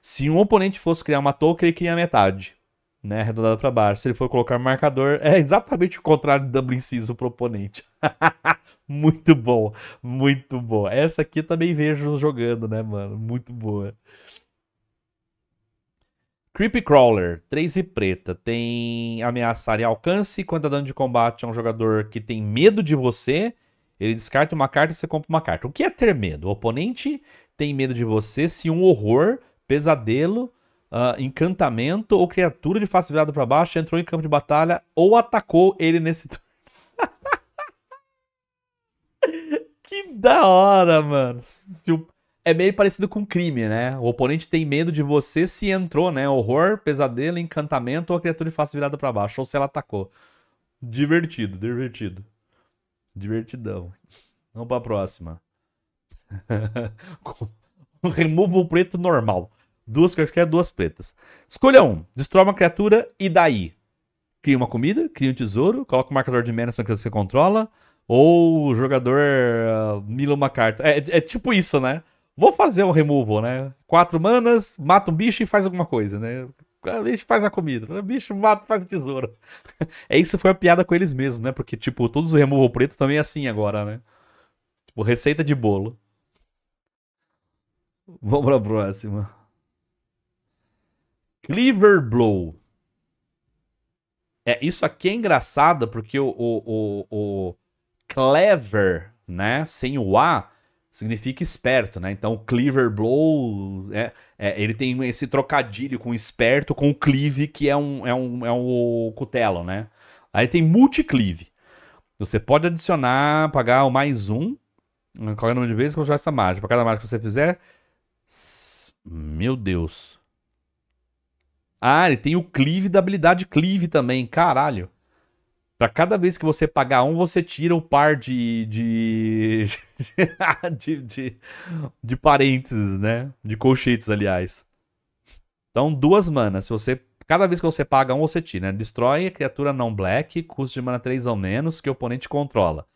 Se um oponente fosse criar uma token, ele cria metade, né? Arredondada para baixo. Se ele for colocar marcador, é exatamente o contrário de Dublin Season pro oponente. muito bom, muito bom. Essa aqui também vejo jogando, né, mano? Muito boa. Creepy Crawler, 3 e preta, tem ameaçar e alcance. Quando a tá dano de combate é um jogador que tem medo de você, ele descarta uma carta e você compra uma carta. O que é ter medo? O oponente tem medo de você se um horror, pesadelo, uh, encantamento ou criatura de face virada para baixo entrou em campo de batalha ou atacou ele nesse turno. que da hora, mano. Se o é meio parecido com crime, né? O oponente tem medo de você se entrou, né? Horror, pesadelo, encantamento ou a criatura de face virada para baixo, ou se ela atacou. Divertido, divertido. Divertidão. Vamos pra próxima. o preto normal. Duas quaisquer, é duas pretas. Escolha um. Destrói uma criatura e daí? Cria uma comida, cria um tesouro, coloca o um marcador de menos na que você controla, ou o jogador uh, mila uma carta. É, é tipo isso, né? Vou fazer um removal, né? Quatro manas, mata um bicho e faz alguma coisa, né? A gente faz a comida. O bicho mata, faz tesouro. tesoura. é isso foi a piada com eles mesmos, né? Porque, tipo, todos os removal preto também é assim agora, né? Tipo, receita de bolo. Vamos pra próxima. Cleaver Blow. É, isso aqui é engraçado porque o, o, o, o Clever, né? Sem o A, significa esperto, né? Então, cleaver blow, é, é, ele tem esse trocadilho com esperto, com o cleave, que é um, é um, é um cutelo, né? Aí tem multicleave. Você pode adicionar, pagar o mais um, qualquer número de vezes, conjurar essa mágica. Para cada mágica que você fizer... Meu Deus. Ah, ele tem o cleave da habilidade cleave também, caralho. Para cada vez que você pagar um, você tira um par de de, de, de, de parênteses, né? De colchetes, aliás. Então, duas manas. Se você Cada vez que você paga um, você tira. Né? Destrói a criatura não black, custo de mana 3 ou menos, que o oponente controla.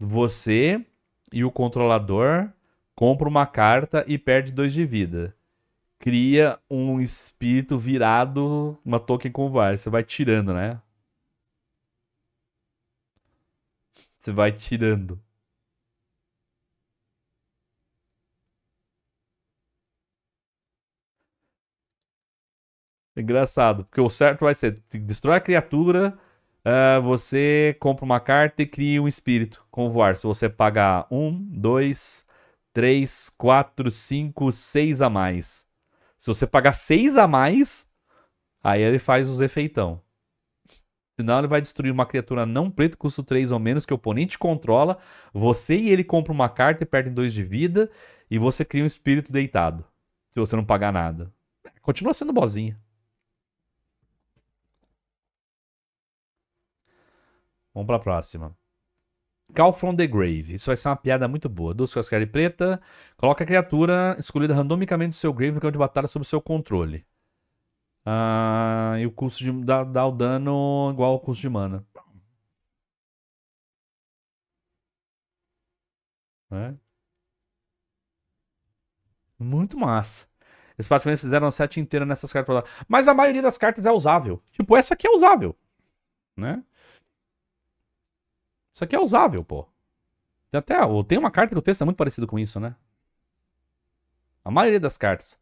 Você e o controlador compra uma carta e perde 2 de vida. Cria um espírito virado, uma token com var. Você vai tirando, né? Você vai tirando. É engraçado, porque o certo vai ser: destrói a criatura, uh, você compra uma carta e cria um espírito com voar. Se você pagar um, dois, três, quatro, cinco, seis a mais. Se você pagar seis a mais, aí ele faz os efeitão. Senão ele vai destruir uma criatura não preta, custo 3 ou menos, que o oponente controla. Você e ele compram uma carta e perdem 2 de vida. E você cria um espírito deitado. Se você não pagar nada. Continua sendo bozinha. Vamos pra próxima. Call from the Grave. Isso vai ser uma piada muito boa. Duas coisas preta. Coloca a criatura escolhida randomicamente do seu grave no campo de batalha sob seu controle. Ah, e o custo de. Dá, dá o dano igual ao custo de mana. Né? Muito massa. Eles praticamente fizeram a set inteira nessas cartas. Lá. Mas a maioria das cartas é usável. Tipo, essa aqui é usável. Né? Isso aqui é usável, pô. Tem até, tem uma carta que o texto é muito parecido com isso, né? A maioria das cartas.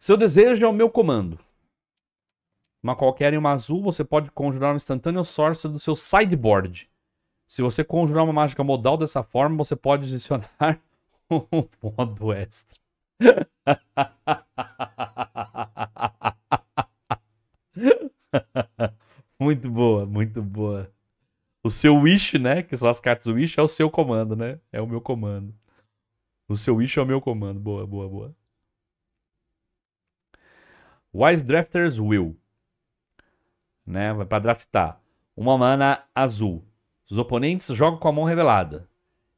Seu desejo é o meu comando uma qualquer e uma azul, você pode conjurar um instantâneo sorcerer do seu sideboard. Se você conjurar uma mágica modal dessa forma, você pode adicionar um modo extra. muito boa, muito boa. O seu wish, né? Que são as cartas do wish, é o seu comando, né? É o meu comando. O seu wish é o meu comando. Boa, boa, boa. Wise Drafters Will né? Vai pra draftar. Uma mana azul. Os oponentes jogam com a mão revelada.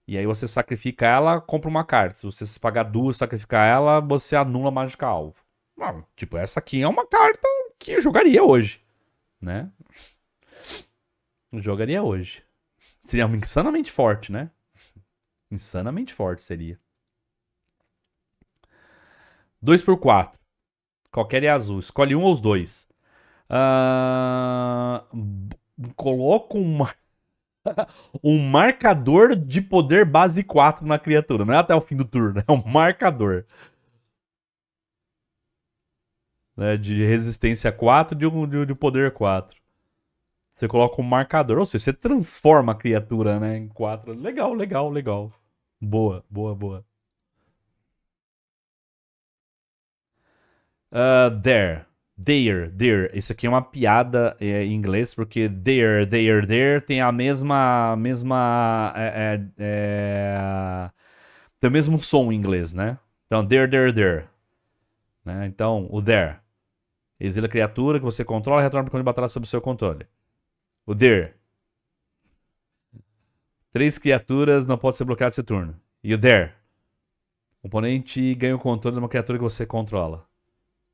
E aí você sacrifica ela, compra uma carta. Se você pagar duas, sacrificar ela, você anula a mágica alvo. Ah, tipo, essa aqui é uma carta que eu jogaria hoje, né? jogaria hoje. Seria insanamente forte, né? Insanamente forte seria. 2 por 4. Qualquer é azul. Escolhe um ou os dois. Uh, ah, coloco um um marcador de poder base 4 na criatura. Não é até o fim do turno, é um marcador. Né, de resistência 4, de, de, de poder 4. Você coloca um marcador, ou seja, você transforma a criatura né, em 4. Legal, legal, legal. Boa, boa, boa. Uh, there. There, there. Isso aqui é uma piada é, em inglês, porque there, there, there tem a mesma. mesma é, é, é, tem o mesmo som em inglês, né? Então, there, there, there. Né? Então, o there. Exila a criatura que você controla e retorna para o batalha sob seu controle. O there. Três criaturas não pode ser bloqueado esse turno. E o there. O oponente ganha o controle de uma criatura que você controla.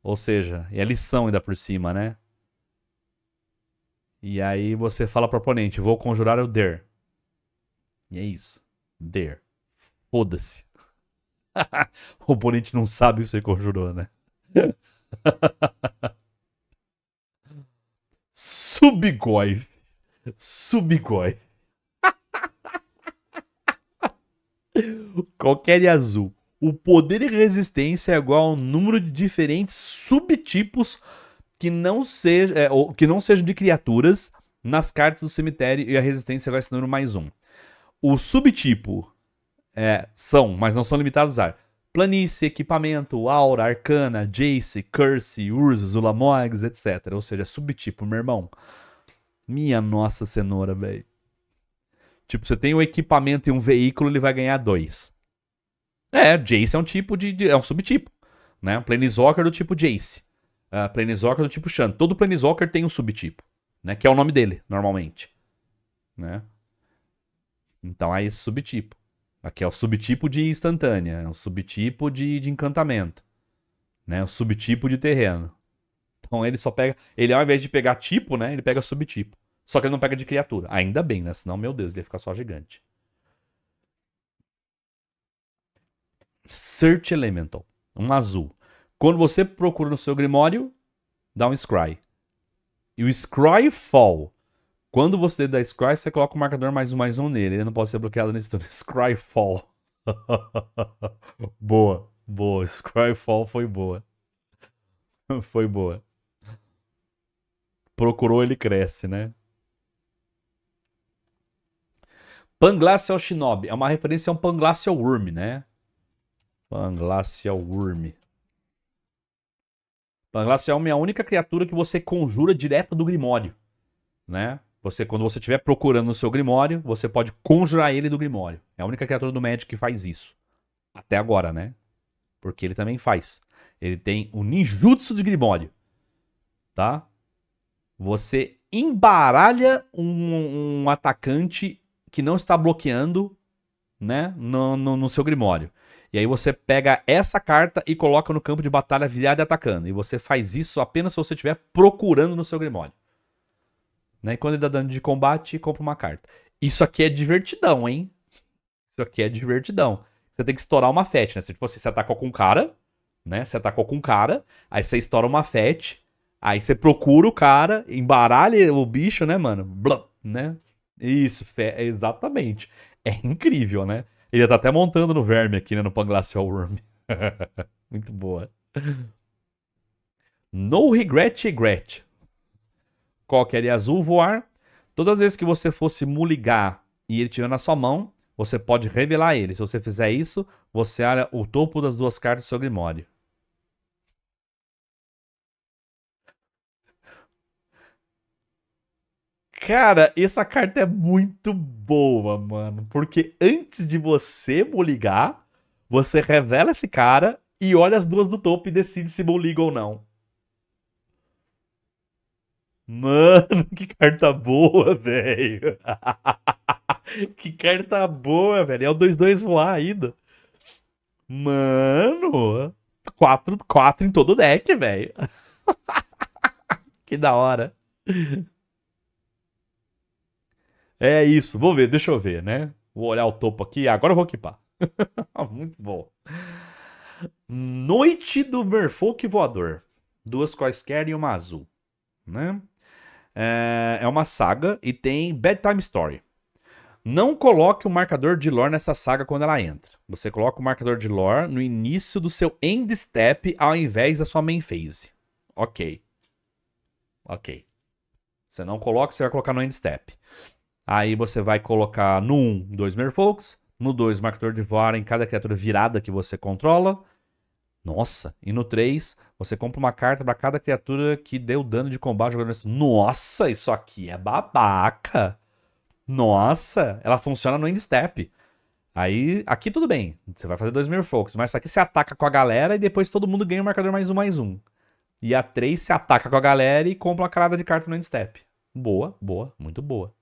Ou seja, é lição ainda por cima, né? E aí você fala pro oponente, vou conjurar o der. E é isso. Der. Foda-se. o oponente não sabe o que você conjurou, né? Subgoi. Subgoi. Qualquer azul. O poder e resistência é igual ao número de diferentes subtipos que não, seja, é, que não sejam de criaturas nas cartas do cemitério e a resistência vai esse número mais um. O subtipo é, são, mas não são limitados a planície, equipamento, aura, arcana, jace, curse, urza, zulamogs, etc. Ou seja, subtipo, meu irmão. Minha nossa cenoura, velho. Tipo, você tem um equipamento e um veículo, ele vai ganhar dois. É, Jace é um tipo de, de é um subtipo, né? Planeswalker do tipo Jace, uh, Planeswalker do tipo Shan. Todo Planeswalker tem um subtipo, né? Que é o nome dele, normalmente, né? Então é esse subtipo. Aqui é o subtipo de instantânea, é o subtipo de, de encantamento, né? O subtipo de terreno. Então ele só pega, ele ao invés de pegar tipo, né? Ele pega subtipo. Só que ele não pega de criatura. Ainda bem, né? Senão, meu Deus, ele ia ficar só gigante. Search Elemental, um azul. Quando você procura no seu Grimório, dá um Scry. E o Scry Fall. Quando você dá Scry, você coloca o marcador mais um, mais um nele. Ele não pode ser bloqueado nesse turno. Scry Fall. boa, boa. Scry Fall foi boa. foi boa. Procurou, ele cresce, né? Panglacial é Shinobi. É uma referência a um Panglacial é Worm, né? Panglacial Worm. Panglacial é a única criatura que você conjura direto do Grimório, né? Você, quando você estiver procurando o seu Grimório, você pode conjurar ele do Grimório. É a única criatura do Magic que faz isso. Até agora, né? Porque ele também faz. Ele tem o ninjutsu de Grimório. Tá? Você embaralha um, um atacante que não está bloqueando, né? No, no, no seu Grimório. E aí você pega essa carta e coloca no campo de batalha virada e atacando. E você faz isso apenas se você estiver procurando no seu Grimório. Né? E quando ele dá tá dano de combate, compra uma carta. Isso aqui é divertidão, hein? Isso aqui é divertidão. Você tem que estourar uma fete, né? Você, tipo assim, você atacou com um cara, né? Você atacou com um cara, aí você estoura uma fete, aí você procura o cara, embaralha o bicho, né, mano? Blum, né? Isso, fe... exatamente. É incrível, né? Ele tá até montando no verme aqui, né? No Panglacial Worm. Muito boa. No regret, regret. Qualquer azul voar. Todas as vezes que você fosse muligar e ele tiver na sua mão, você pode revelar ele. Se você fizer isso, você olha o topo das duas cartas do seu Grimório. Cara, essa carta é muito boa, mano. Porque antes de você boligar, você revela esse cara e olha as duas do topo e decide se boliga ou não. Mano, que carta boa, velho. que carta boa, velho. É o 2-2 voar ainda. Mano, 4-4 em todo o deck, velho. que da hora. É isso, vou ver, deixa eu ver, né? Vou olhar o topo aqui, agora eu vou equipar. Muito bom. Noite do Merfolk Voador. Duas quaisquer e uma azul. Né? É, é uma saga e tem Bedtime Story. Não coloque o marcador de lore nessa saga quando ela entra. Você coloca o marcador de lore no início do seu end step ao invés da sua main phase. Ok. Ok. Você não coloca, você vai colocar no end step. Aí você vai colocar no 1, 2 Merfolks, no 2, marcador de Voar em cada criatura virada que você controla. Nossa! E no 3, você compra uma carta para cada criatura que deu dano de combate jogando isso. Nossa, isso aqui é babaca! Nossa! Ela funciona no endstep. Aí, aqui tudo bem. Você vai fazer dois Merfolks, mas aqui você ataca com a galera e depois todo mundo ganha o um marcador mais um, mais um. E a 3 se ataca com a galera e compra uma carada de carta no endstep. Boa, boa, muito boa.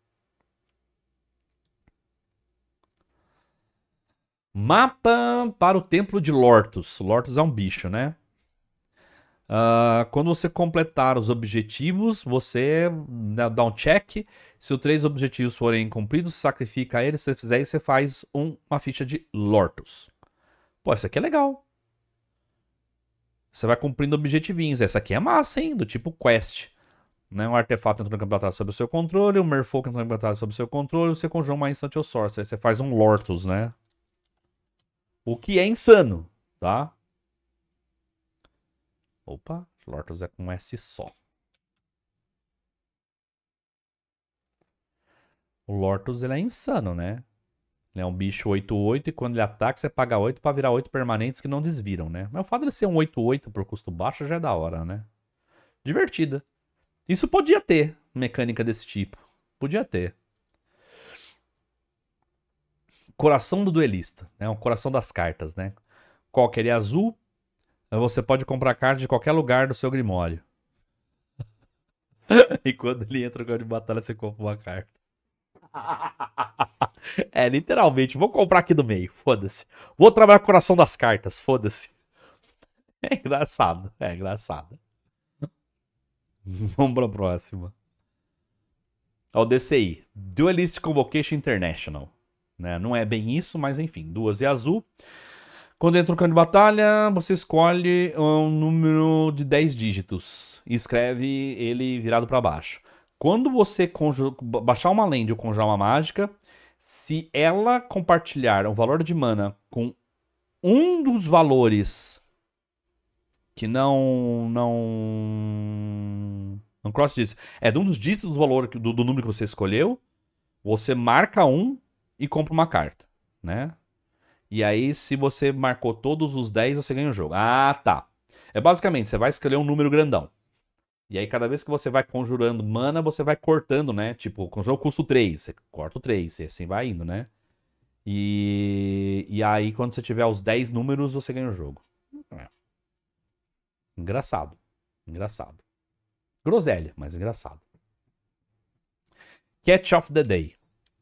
Mapa para o templo de Lortus. Lortus é um bicho, né? Uh, quando você completar os objetivos, você né, dá um check. Se os três objetivos forem cumpridos, sacrifica ele. Se você fizer isso, você faz um, uma ficha de Lortus. Pô, essa aqui é legal. Você vai cumprindo objetivinhos. Essa aqui é massa, hein? Do tipo quest. Né? Um artefato entrou no campo de batalha sob o seu controle, um merfolk entrou no campo de batalha sob o seu controle, você conjura uma instante ou source. Aí você faz um Lortus, né? O que é insano, tá? Opa, Lortus é com S só. O Lortus ele é insano, né? Ele é um bicho 8-8 e quando ele ataca você paga 8 para virar 8 permanentes que não desviram, né? Mas o fato de ser um 8-8 por custo baixo já é da hora, né? Divertida. Isso podia ter mecânica desse tipo. Podia ter coração do duelista, né? O coração das cartas, né? Qualquer é azul, você pode comprar cartas de qualquer lugar do seu grimório. e quando ele entra no campo de batalha, você compra uma carta. é, literalmente, vou comprar aqui do meio, foda-se. Vou trabalhar com o coração das cartas, foda-se. É engraçado, é engraçado. Vamos pra próxima. O DCI, Duelist Convocation International. Né? Não é bem isso, mas enfim, duas e azul. Quando entra no campo de batalha, você escolhe ah, um número de 10 dígitos e escreve ele virado para baixo. Quando você baixar uma lenda ou conjurar uma mágica, se ela compartilhar o valor de mana com um dos valores que não não não cross dígitos, é de um dos dígitos do valor do, do número que você escolheu, você marca um e compra uma carta, né? E aí, se você marcou todos os 10, você ganha o jogo. Ah, tá. É basicamente, você vai escolher um número grandão. E aí, cada vez que você vai conjurando mana, você vai cortando, né? Tipo, conjuro custo 3, você corta o 3, e assim vai indo, né? E, e aí, quando você tiver os 10 números, você ganha o jogo. É. Engraçado. Engraçado. Groselha, mas engraçado. Catch of the Day.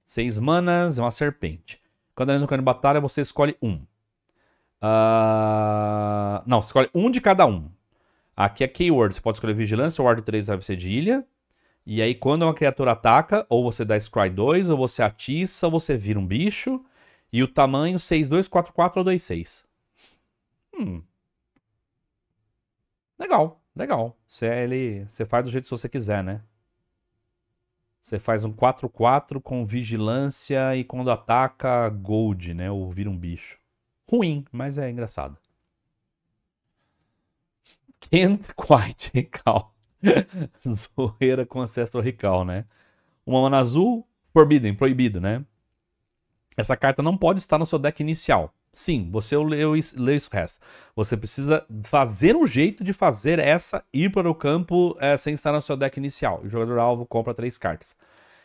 Seis manas, é uma serpente. Quando ela entra no campo de batalha, você escolhe um. Uh... Não, escolhe um de cada um. Aqui é keyword, você pode escolher vigilância ou ward 3 vai ser de ilha. E aí quando uma criatura ataca, ou você dá scry 2, ou você atiça, ou você vira um bicho. E o tamanho 6, 2, 4, 4 ou 26. Hum. Legal, legal. Você, é ele, você faz do jeito que você quiser, né? Você faz um 4-4 com vigilância e quando ataca, gold, né? Ou vira um bicho. Ruim, mas é engraçado. Can't quite recall. Zoeira com Ancestral Recall, né? Uma mana azul, forbidden, proibido, né? Essa carta não pode estar no seu deck inicial. Sim, você leu, leu isso resto. Você precisa fazer um jeito de fazer essa ir para o campo é, sem estar no seu deck inicial. O jogador alvo compra três cartas.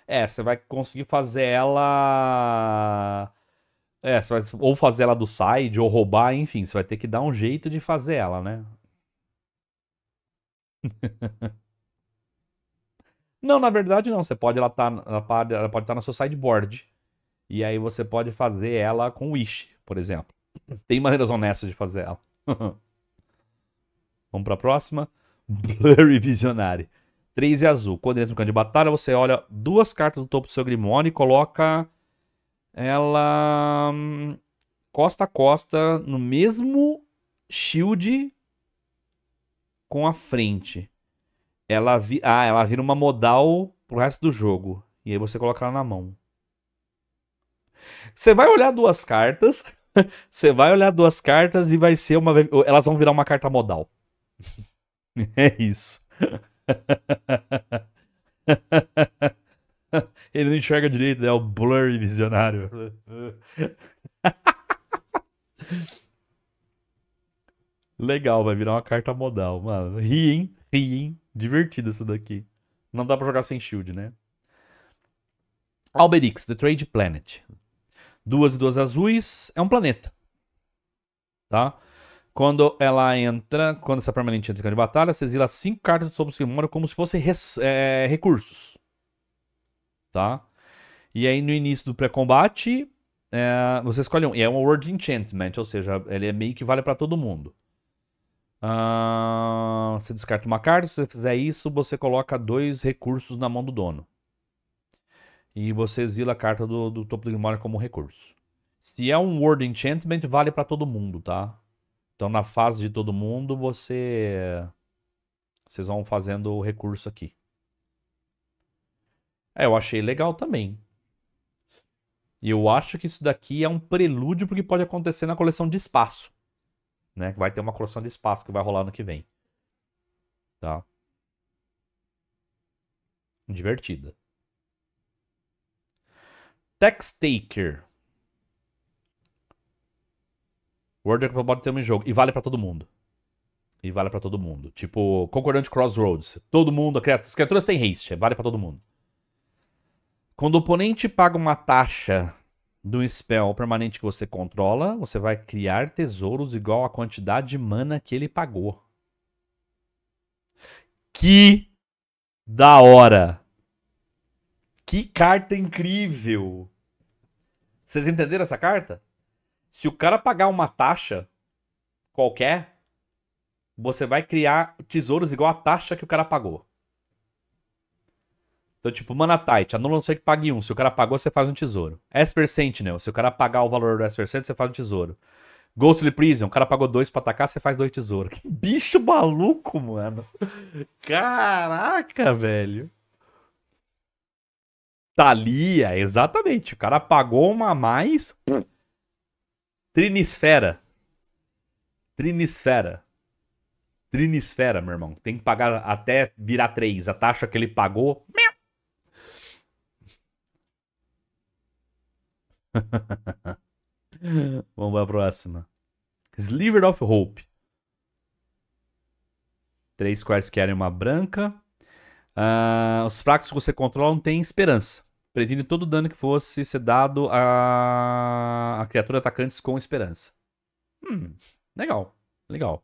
É, você vai conseguir fazer ela. É, você vai ou fazer ela do side, ou roubar, enfim, você vai ter que dar um jeito de fazer ela, né? não, na verdade não. Você pode, ela tá, ela pode, ela pode estar tá no seu sideboard. E aí você pode fazer ela com Wish por exemplo. Tem maneiras honestas de fazer ela. Vamos para a próxima. Blurry Visionary. 3 e azul. Quando entra no campo de batalha, você olha duas cartas do topo do seu Grimónio e coloca ela hum, costa a costa no mesmo shield com a frente. Ela vi... Ah, ela vira uma modal pro resto do jogo. E aí você coloca ela na mão. Você vai olhar duas cartas. Você vai olhar duas cartas e vai ser uma. Elas vão virar uma carta modal. é isso. Ele não enxerga direito, é o blurry visionário. Legal, vai virar uma carta modal, mano. Ri, hein? Ri, hein? Divertido isso daqui. Não dá pra jogar sem shield, né? Alberix, The Trade Planet duas e duas azuis, é um planeta. Tá? Quando ela entra, quando essa permanente entra em campo de batalha, você exila cinco cartas sobre seu que como se fossem é, recursos. Tá? E aí no início do pré-combate, é, você escolhe um. E é um Word Enchantment, ou seja, ele é meio que vale para todo mundo. Ah, você descarta uma carta, se você fizer isso, você coloca dois recursos na mão do dono e você exila a carta do, do topo do Grimório como recurso. Se é um Word Enchantment, vale para todo mundo, tá? Então na fase de todo mundo, você... Vocês vão fazendo o recurso aqui. É, eu achei legal também. E eu acho que isso daqui é um prelúdio porque pode acontecer na coleção de espaço. Né? Vai ter uma coleção de espaço que vai rolar no que vem. Tá? Divertida. Text Taker. World of Forum tem um jogo. E vale para todo mundo. E vale para todo mundo. Tipo, concordante Crossroads. Todo mundo, as criaturas têm haste. Vale para todo mundo. Quando o oponente paga uma taxa do spell permanente que você controla, você vai criar tesouros igual à quantidade de mana que ele pagou. Que da hora! Que carta incrível! Vocês entenderam essa carta? Se o cara pagar uma taxa qualquer, você vai criar tesouros igual a taxa que o cara pagou. Então, tipo, Manatite, anula não ser que pague um. Se o cara pagou, você faz um tesouro. Esper Sentinel, se o cara pagar o valor do Esper Sentinel, você faz um tesouro. Ghostly Prison, o cara pagou dois pra atacar, você faz dois tesouros. Que bicho maluco, mano. Caraca, velho. Thalia, exatamente. O cara pagou uma a mais. Trinisfera. Trinisfera. Trinisfera, meu irmão. Tem que pagar até virar três. A taxa que ele pagou. Vamos para a próxima. Sliver of Hope. Três quais querem uma branca. Uh, os fracos que você controla não têm esperança. Previne todo o dano que fosse ser dado a, a criatura atacantes com esperança. Hum, legal, legal.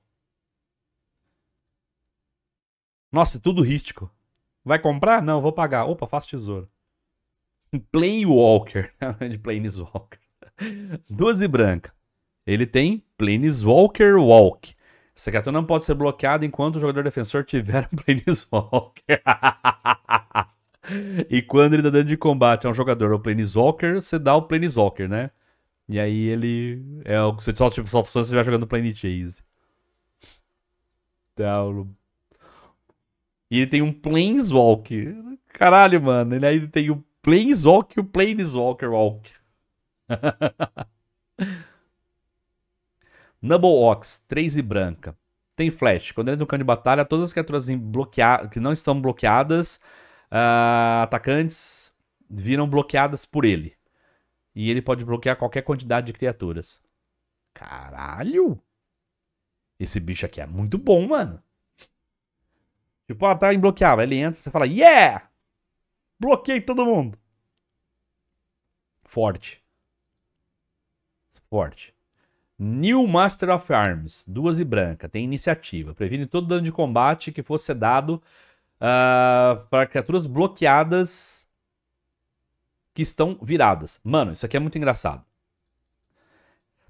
Nossa, é tudo rístico. Vai comprar? Não, vou pagar. Opa, faço tesouro. Planewalker. de Planeswalker. e branca. Ele tem Planeswalker Walk. Essa criatura não pode ser bloqueada enquanto o jogador defensor tiver um Planeswalker. e quando ele dá tá dano de combate a um jogador ou Planeswalker, você dá o Planeswalker, né? E aí ele. É o que você só, tipo, só funciona se você vai jogando Planet Chase. Então, e ele tem um Planeswalker. Caralho, mano. Ele aí tem o Planeswalker e o Planeswalker Walk. Numble Ox, 3 e branca. Tem flash. Quando ele entra no campo de batalha, todas as criaturas bloquea... que não estão bloqueadas uh, atacantes viram bloqueadas por ele. E ele pode bloquear qualquer quantidade de criaturas. Caralho! Esse bicho aqui é muito bom, mano. Tipo, ah, tá imbloqueável. Ele entra, você fala, yeah! Bloqueei todo mundo. Forte. Forte. New Master of Arms, duas e branca, tem iniciativa. Previne todo dano de combate que fosse dado Uh, ah, para criaturas bloqueadas que estão viradas. Mano, isso aqui é muito engraçado.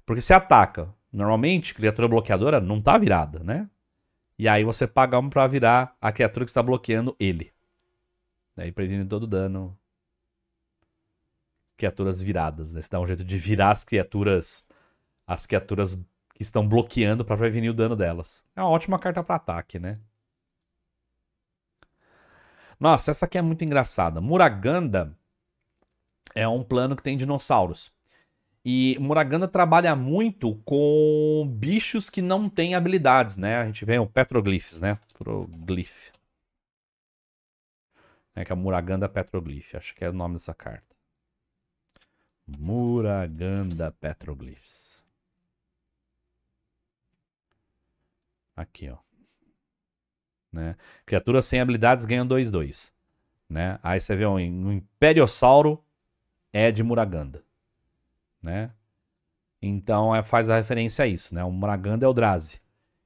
Porque você ataca. Normalmente, criatura bloqueadora não tá virada, né? E aí você paga um pra virar a criatura que está bloqueando ele. Daí previne todo o dano. Criaturas viradas, né? Você dá um jeito de virar as criaturas. As criaturas que estão bloqueando para prevenir o dano delas. É uma ótima carta para ataque, né? Nossa, essa aqui é muito engraçada. Muraganda é um plano que tem dinossauros. E Muraganda trabalha muito com bichos que não têm habilidades, né? A gente vê o petroglifes, né? Petroglyph, É que é Muraganda Petroglyph. acho que é o nome dessa carta. Muraganda Petroglyphs. Aqui, ó. Né? Criaturas sem habilidades ganham 2-2. Né? Aí você vê um, um Imperiossauro é de Muraganda. Né? Então é, faz a referência a isso. Né? O Muraganda é o Drazi.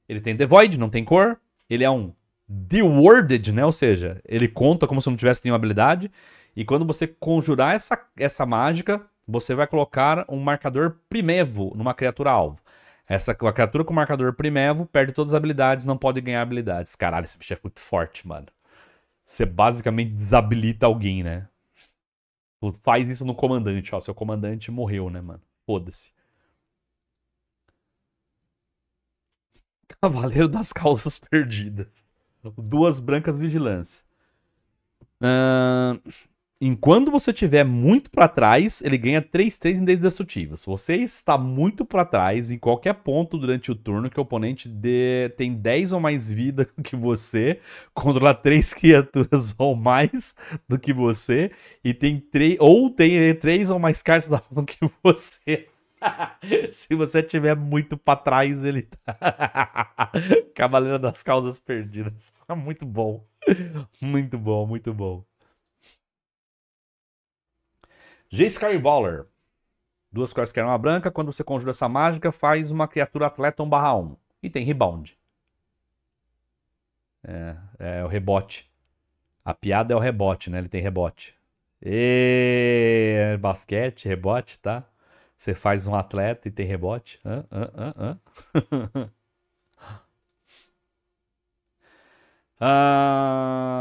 Ele tem Devoid, não tem cor. Ele é um Deworded, né? Ou seja, ele conta como se não tivesse nenhuma habilidade. E quando você conjurar essa, essa mágica, você vai colocar um marcador primevo numa criatura alvo. Essa a criatura com marcador primevo perde todas as habilidades, não pode ganhar habilidades. Caralho, esse bicho é muito forte, mano. Você basicamente desabilita alguém, né? Tu tipo, faz isso no comandante, ó. Seu comandante morreu, né, mano? Foda-se. Cavaleiro das Causas Perdidas. Duas brancas vigilância. Uh, Enquanto você estiver muito para trás, ele ganha 3-3 indestrutíveis. Você está muito para trás em qualquer ponto durante o turno que o oponente dê, tem 10 ou mais vida que você, controla 3 criaturas ou mais do que você, e tem 3, ou tem 3 eh, ou mais cartas da mão que você. Se você tiver muito para trás, ele tá. Cavaleiro das Causas Perdidas. Muito bom. Muito bom, muito bom. J. Baller, Duas eram uma branca. Quando você conjura essa mágica, faz uma criatura atleta 1 barra 1. E tem rebound. É, é o rebote. A piada é o rebote, né? Ele tem rebote. E basquete, rebote, tá? Você faz um atleta e tem rebote. Hã, hã, hã, hã.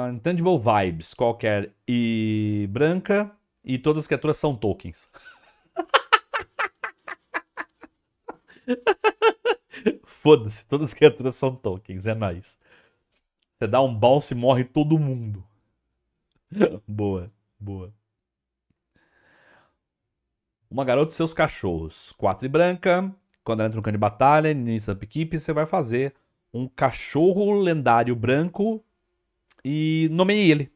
uh, Intangible Vibes, qualquer e branca. E todas as criaturas são tokens. Foda-se, todas as criaturas são tokens, é nóis. Você dá um bounce e morre todo mundo. boa, boa. Uma garota e seus cachorros. Quatro e branca. Quando ela entra no campo de batalha, no início da equipe, você vai fazer um cachorro lendário branco e nomeie ele.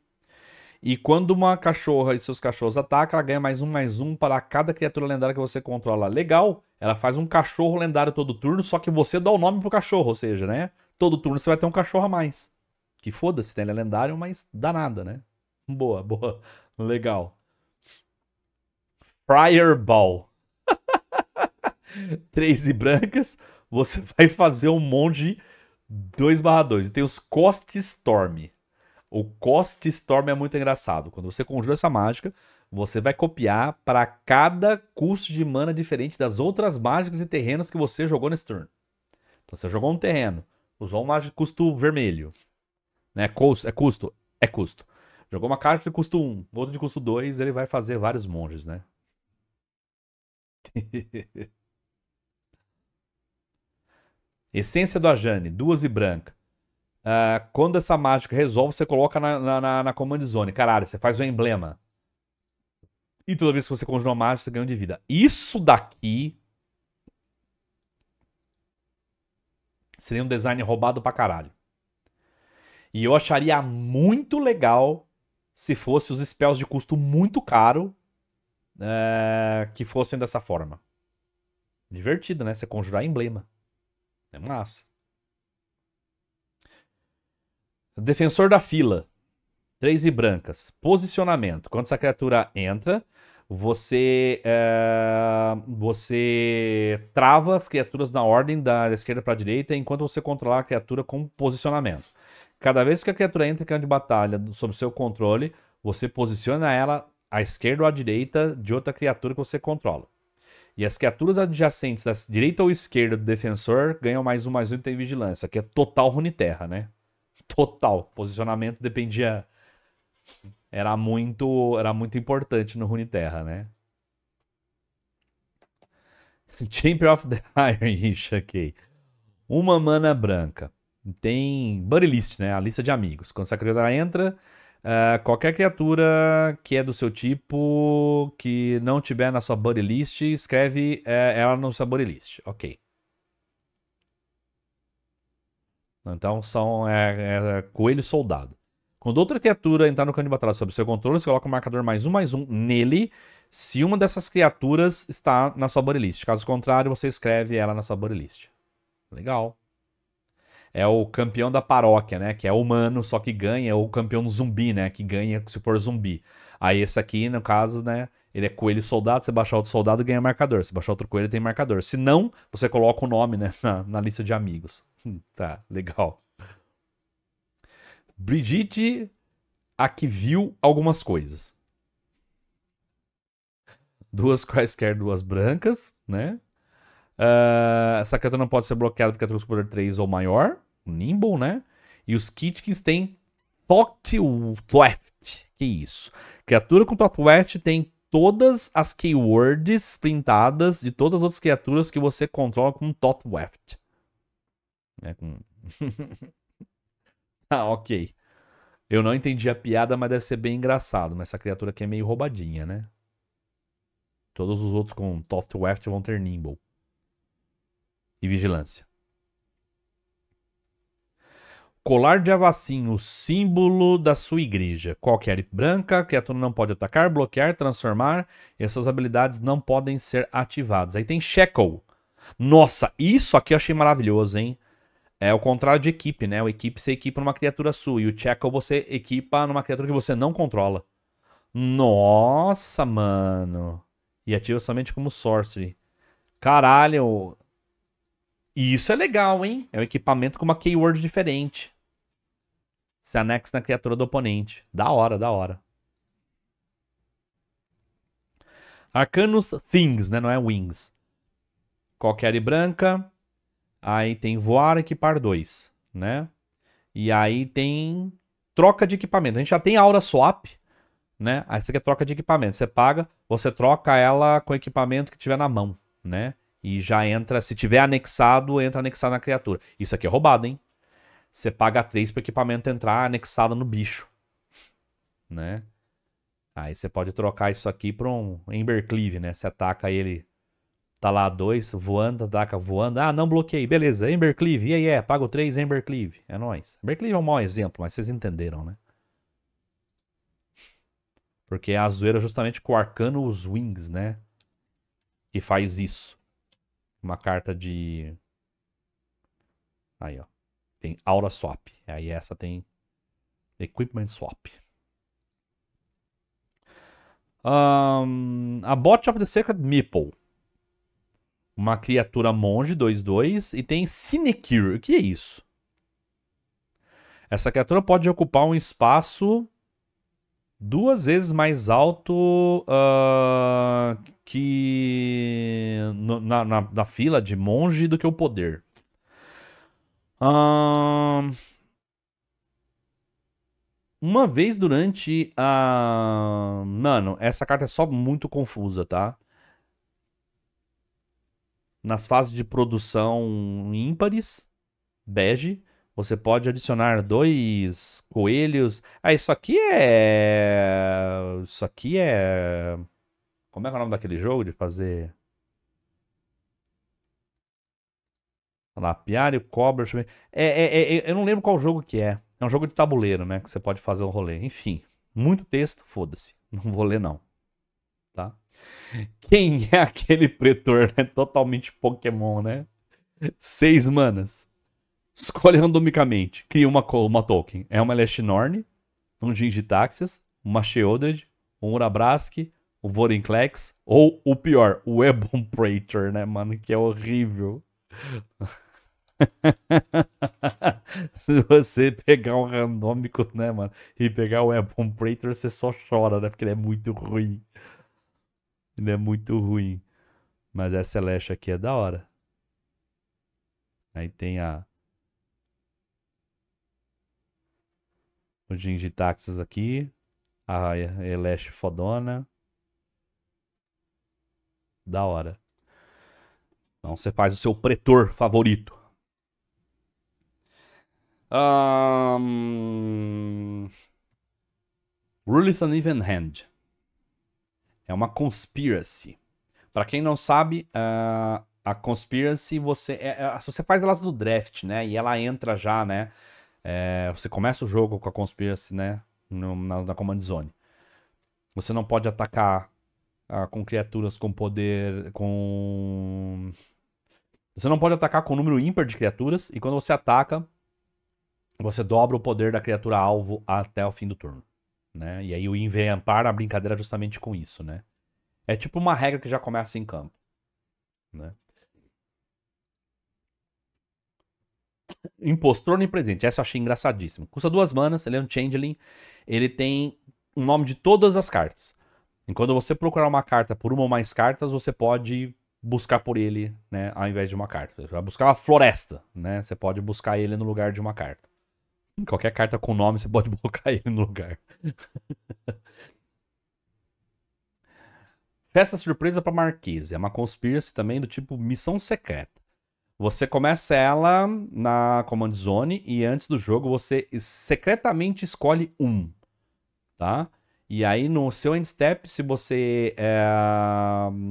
E quando uma cachorra e seus cachorros atacam, ela ganha mais um, mais um para cada criatura lendária que você controla. Legal, ela faz um cachorro lendário todo turno, só que você dá o nome pro cachorro, ou seja, né? Todo turno você vai ter um cachorro a mais. Que foda-se, né? Ele é lendário, mas dá nada, né? Boa, boa. Legal. Fireball. Três e brancas, você vai fazer um monte 2 2. E tem os Cost Storm. O Cost Storm é muito engraçado. Quando você conjura essa mágica, você vai copiar para cada custo de mana diferente das outras mágicas e terrenos que você jogou nesse turno. Então você jogou um terreno, usou uma mágica de custo vermelho. Né? é, é custo? É custo. Jogou uma carta de custo 1, outra de custo 2, ele vai fazer vários monges, né? Essência do Ajane, duas e branca. Uh, quando essa mágica resolve, você coloca na, na, na, na command zone. Caralho, você faz um emblema. E toda vez que você conjura uma mágica, você ganha um de vida. Isso daqui. Seria um design roubado pra caralho. E eu acharia muito legal se fosse os spells de custo muito caro eh, que fossem dessa forma. Divertido, né? Você conjurar emblema. É massa. Defensor da fila. Três e brancas. Posicionamento. Quando essa criatura entra, você é, você trava as criaturas na ordem da esquerda para a direita enquanto você controlar a criatura com posicionamento. Cada vez que a criatura entra em campo de batalha sob seu controle, você posiciona ela à esquerda ou à direita de outra criatura que você controla. E as criaturas adjacentes, à direita ou esquerda do defensor, ganham mais um, mais um e tem vigilância, que é total Runeterra, né? total. Posicionamento dependia era muito era muito importante no Runeterra, né? Champion of the Iron Ishakei. Uma mana branca. Tem Buddy List, né? A lista de amigos. Quando essa criatura entra, uh, qualquer criatura que é do seu tipo, que não tiver na sua Buddy List, escreve uh, ela na sua Buddy List. Ok. Né? Então são é, é, é, coelho soldado. Quando outra criatura entrar no campo de batalha sob seu controle, você coloca o marcador mais um mais um nele se uma dessas criaturas está na sua body list. Caso contrário, você escreve ela na sua body list. Legal. É o campeão da paróquia, né? Que é humano, só que ganha. Ou o campeão zumbi, né? Que ganha se for zumbi. Aí esse aqui, no caso, né? Ele é coelho soldado, você baixar outro soldado ganha marcador. Se baixar outro coelho, tem marcador. Se não, você coloca o nome né, na, na lista de amigos. Hum, tá, legal. Brigitte a que viu algumas coisas. Duas quaisquer, duas brancas, né? Uh, essa criatura não pode ser bloqueada porque atribuição é poder 3 ou maior. Nimble, né? E os Kitkins têm Toct Theft. Que isso? Criatura com Toct tem todas as keywords printadas de todas as outras criaturas que você controla com top Weft. É com... ah, ok. Eu não entendi a piada, mas deve ser bem engraçado. Mas essa criatura aqui é meio roubadinha, né? Todos os outros com Toft Weft vão ter Nimble. E Vigilância colar de avacinho, símbolo da sua igreja. Qualquer é branca, criatura não pode atacar, bloquear, transformar, e as suas habilidades não podem ser ativadas. Aí tem Shackle. Nossa, isso aqui eu achei maravilhoso, hein? É o contrário de equipe, né? O equipe você equipa numa criatura sua, e o Shackle você equipa numa criatura que você não controla. Nossa, mano. E ativa somente como sorcery. Caralho. E isso é legal, hein? É um equipamento com uma keyword diferente. Se anexa na criatura do oponente. Da hora, da hora. Arcanus Things, né? Não é Wings. Qualquer e branca. Aí tem voar, equipar 2, né? E aí tem troca de equipamento. A gente já tem aura swap, né? Essa aqui é troca de equipamento. Você paga, você troca ela com o equipamento que tiver na mão, né? E já entra, se tiver anexado, entra anexado na criatura. Isso aqui é roubado, hein? você paga 3 pro equipamento entrar anexado no bicho, né? Aí você pode trocar isso aqui para um Embercleave, né? Você ataca ele, tá lá 2, voando, ataca voando. Ah, não bloqueei, beleza, Embercleave, e aí é, pago 3 Embercleave, é nóis. Embercleave é um mau exemplo, mas vocês entenderam, né? Porque é a zoeira é justamente com o os Wings, né? Que faz isso. Uma carta de... Aí, ó. Tem Aura Swap. Aí essa tem Equipment Swap. Um, a Bot of the Sacred Meeple. Uma criatura monge 2-2. E tem Sinecure. O que é isso? Essa criatura pode ocupar um espaço duas vezes mais alto uh, que no, na, na, na, fila de monge do que o poder. Um, uma vez durante a. Mano, essa carta é só muito confusa, tá? Nas fases de produção ímpares, bege, você pode adicionar dois coelhos. Ah, isso aqui é. Isso aqui é. Como é, é o nome daquele jogo de fazer. Lapiário, cobra, eu é, é, é, é, eu não lembro qual jogo que é. É um jogo de tabuleiro, né? Que você pode fazer um rolê. Enfim, muito texto, foda-se. Não vou ler, não. Tá? Quem é aquele pretor, né? Totalmente Pokémon, né? Seis manas. Escolhe randomicamente. Cria uma, uma token. É uma Leshnorn, um Gingitaxis, uma Sheodred, um Urabrasque? o Vorinclex ou o pior, o Ebon Praetor, né, mano? Que é horrível. Se você pegar um randômico, né, mano? E pegar o Ebon Prater, você só chora, né? Porque ele é muito ruim. Ele é muito ruim. Mas essa Celeste aqui é da hora. Aí tem a. O de Taxas aqui. A Eleste fodona. Da hora. Então você faz o seu pretor favorito. Um... Rule an Even Hand. É uma conspiracy. Para quem não sabe, uh, a conspiracy você é, é você faz elas do draft, né? E ela entra já, né? É, você começa o jogo com a conspiracy, né? No, na, na command zone. Você não pode atacar uh, com criaturas com poder, com você não pode atacar com um número ímpar de criaturas, e quando você ataca, você dobra o poder da criatura alvo até o fim do turno. Né? E aí o inventaram a brincadeira justamente com isso, né? É tipo uma regra que já começa em campo. Né? Impostor onipresente. Essa eu achei engraçadíssimo. Custa duas manas, ele é um changeling. Ele tem o nome de todas as cartas. E quando você procurar uma carta por uma ou mais cartas, você pode buscar por ele, né? Ao invés de uma carta. Você vai buscar uma floresta, né? Você pode buscar ele no lugar de uma carta. Qualquer carta com nome você pode colocar ele no lugar. Festa surpresa para Marquise. É uma conspiracy também do tipo missão secreta. Você começa ela na Command Zone e antes do jogo você secretamente escolhe um, tá? E aí no seu end step, se você é,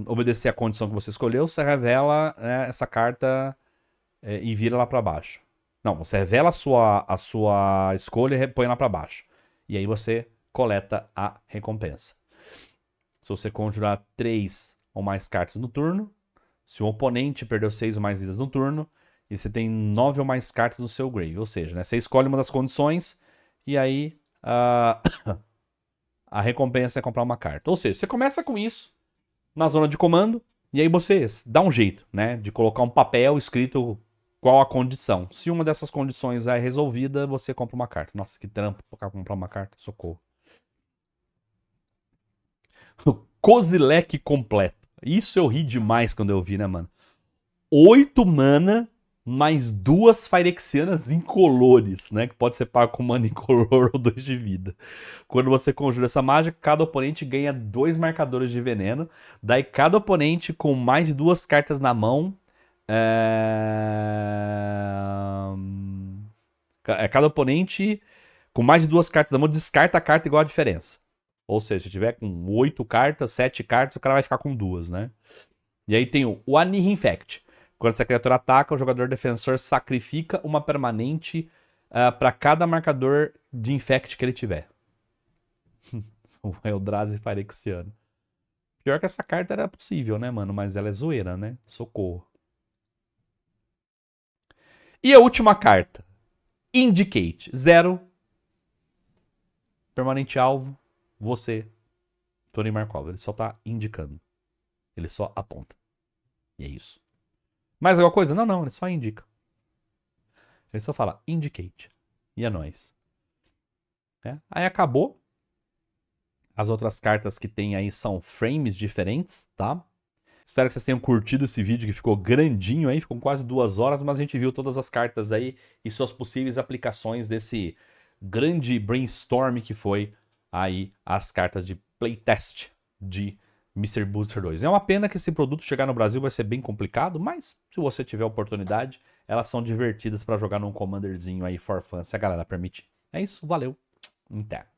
obedecer a condição que você escolheu, você revela né, essa carta é, e vira lá para baixo. Não, você revela a sua, a sua escolha e põe lá para baixo. E aí você coleta a recompensa. Se você conjurar três ou mais cartas no turno, se o oponente perdeu seis ou mais vidas no turno, e você tem nove ou mais cartas no seu grave. Ou seja, né, você escolhe uma das condições e aí uh, a recompensa é comprar uma carta. Ou seja, você começa com isso na zona de comando e aí você dá um jeito né, de colocar um papel escrito qual a condição. Se uma dessas condições é resolvida, você compra uma carta. Nossa, que trampo comprar uma carta, socorro. O Kozilek completo. Isso eu ri demais quando eu vi, né, mano? Oito mana, mais duas Phyrexianas incolores, né? Que pode ser par com mana incolor ou dois de vida. Quando você conjura essa mágica, cada oponente ganha dois marcadores de veneno. Daí cada oponente com mais de duas cartas na mão é, hum, é... Cada oponente com mais de duas cartas da mão descarta a carta igual a diferença. Ou seja, se tiver com oito cartas, sete cartas, o cara vai ficar com duas, né? E aí tem o, o Anir Infect. Quando essa criatura ataca, o jogador defensor sacrifica uma permanente uh, ah, para cada marcador de Infect que ele tiver. o Eldrazi Phyrexiano. Pior que essa carta era possível, né, mano? Mas ela é zoeira, né? Socorro. E a última carta. Indicate. Zero. Permanente alvo. Você. Tony Markov. Ele só tá indicando. Ele só aponta. E é isso. Mais alguma coisa? Não, não. Ele só indica. Ele só fala indicate. E é nóis. É? Aí acabou. As outras cartas que tem aí são frames diferentes, tá? Espero que vocês tenham curtido esse vídeo que ficou grandinho aí, ficou quase duas horas, mas a gente viu todas as cartas aí e suas possíveis aplicações desse grande brainstorm que foi aí as cartas de playtest de Mr. Booster 2. É uma pena que esse produto chegar no Brasil vai ser bem complicado, mas se você tiver oportunidade, elas são divertidas para jogar num commanderzinho aí for fun, se a galera permitir. É isso, valeu, até.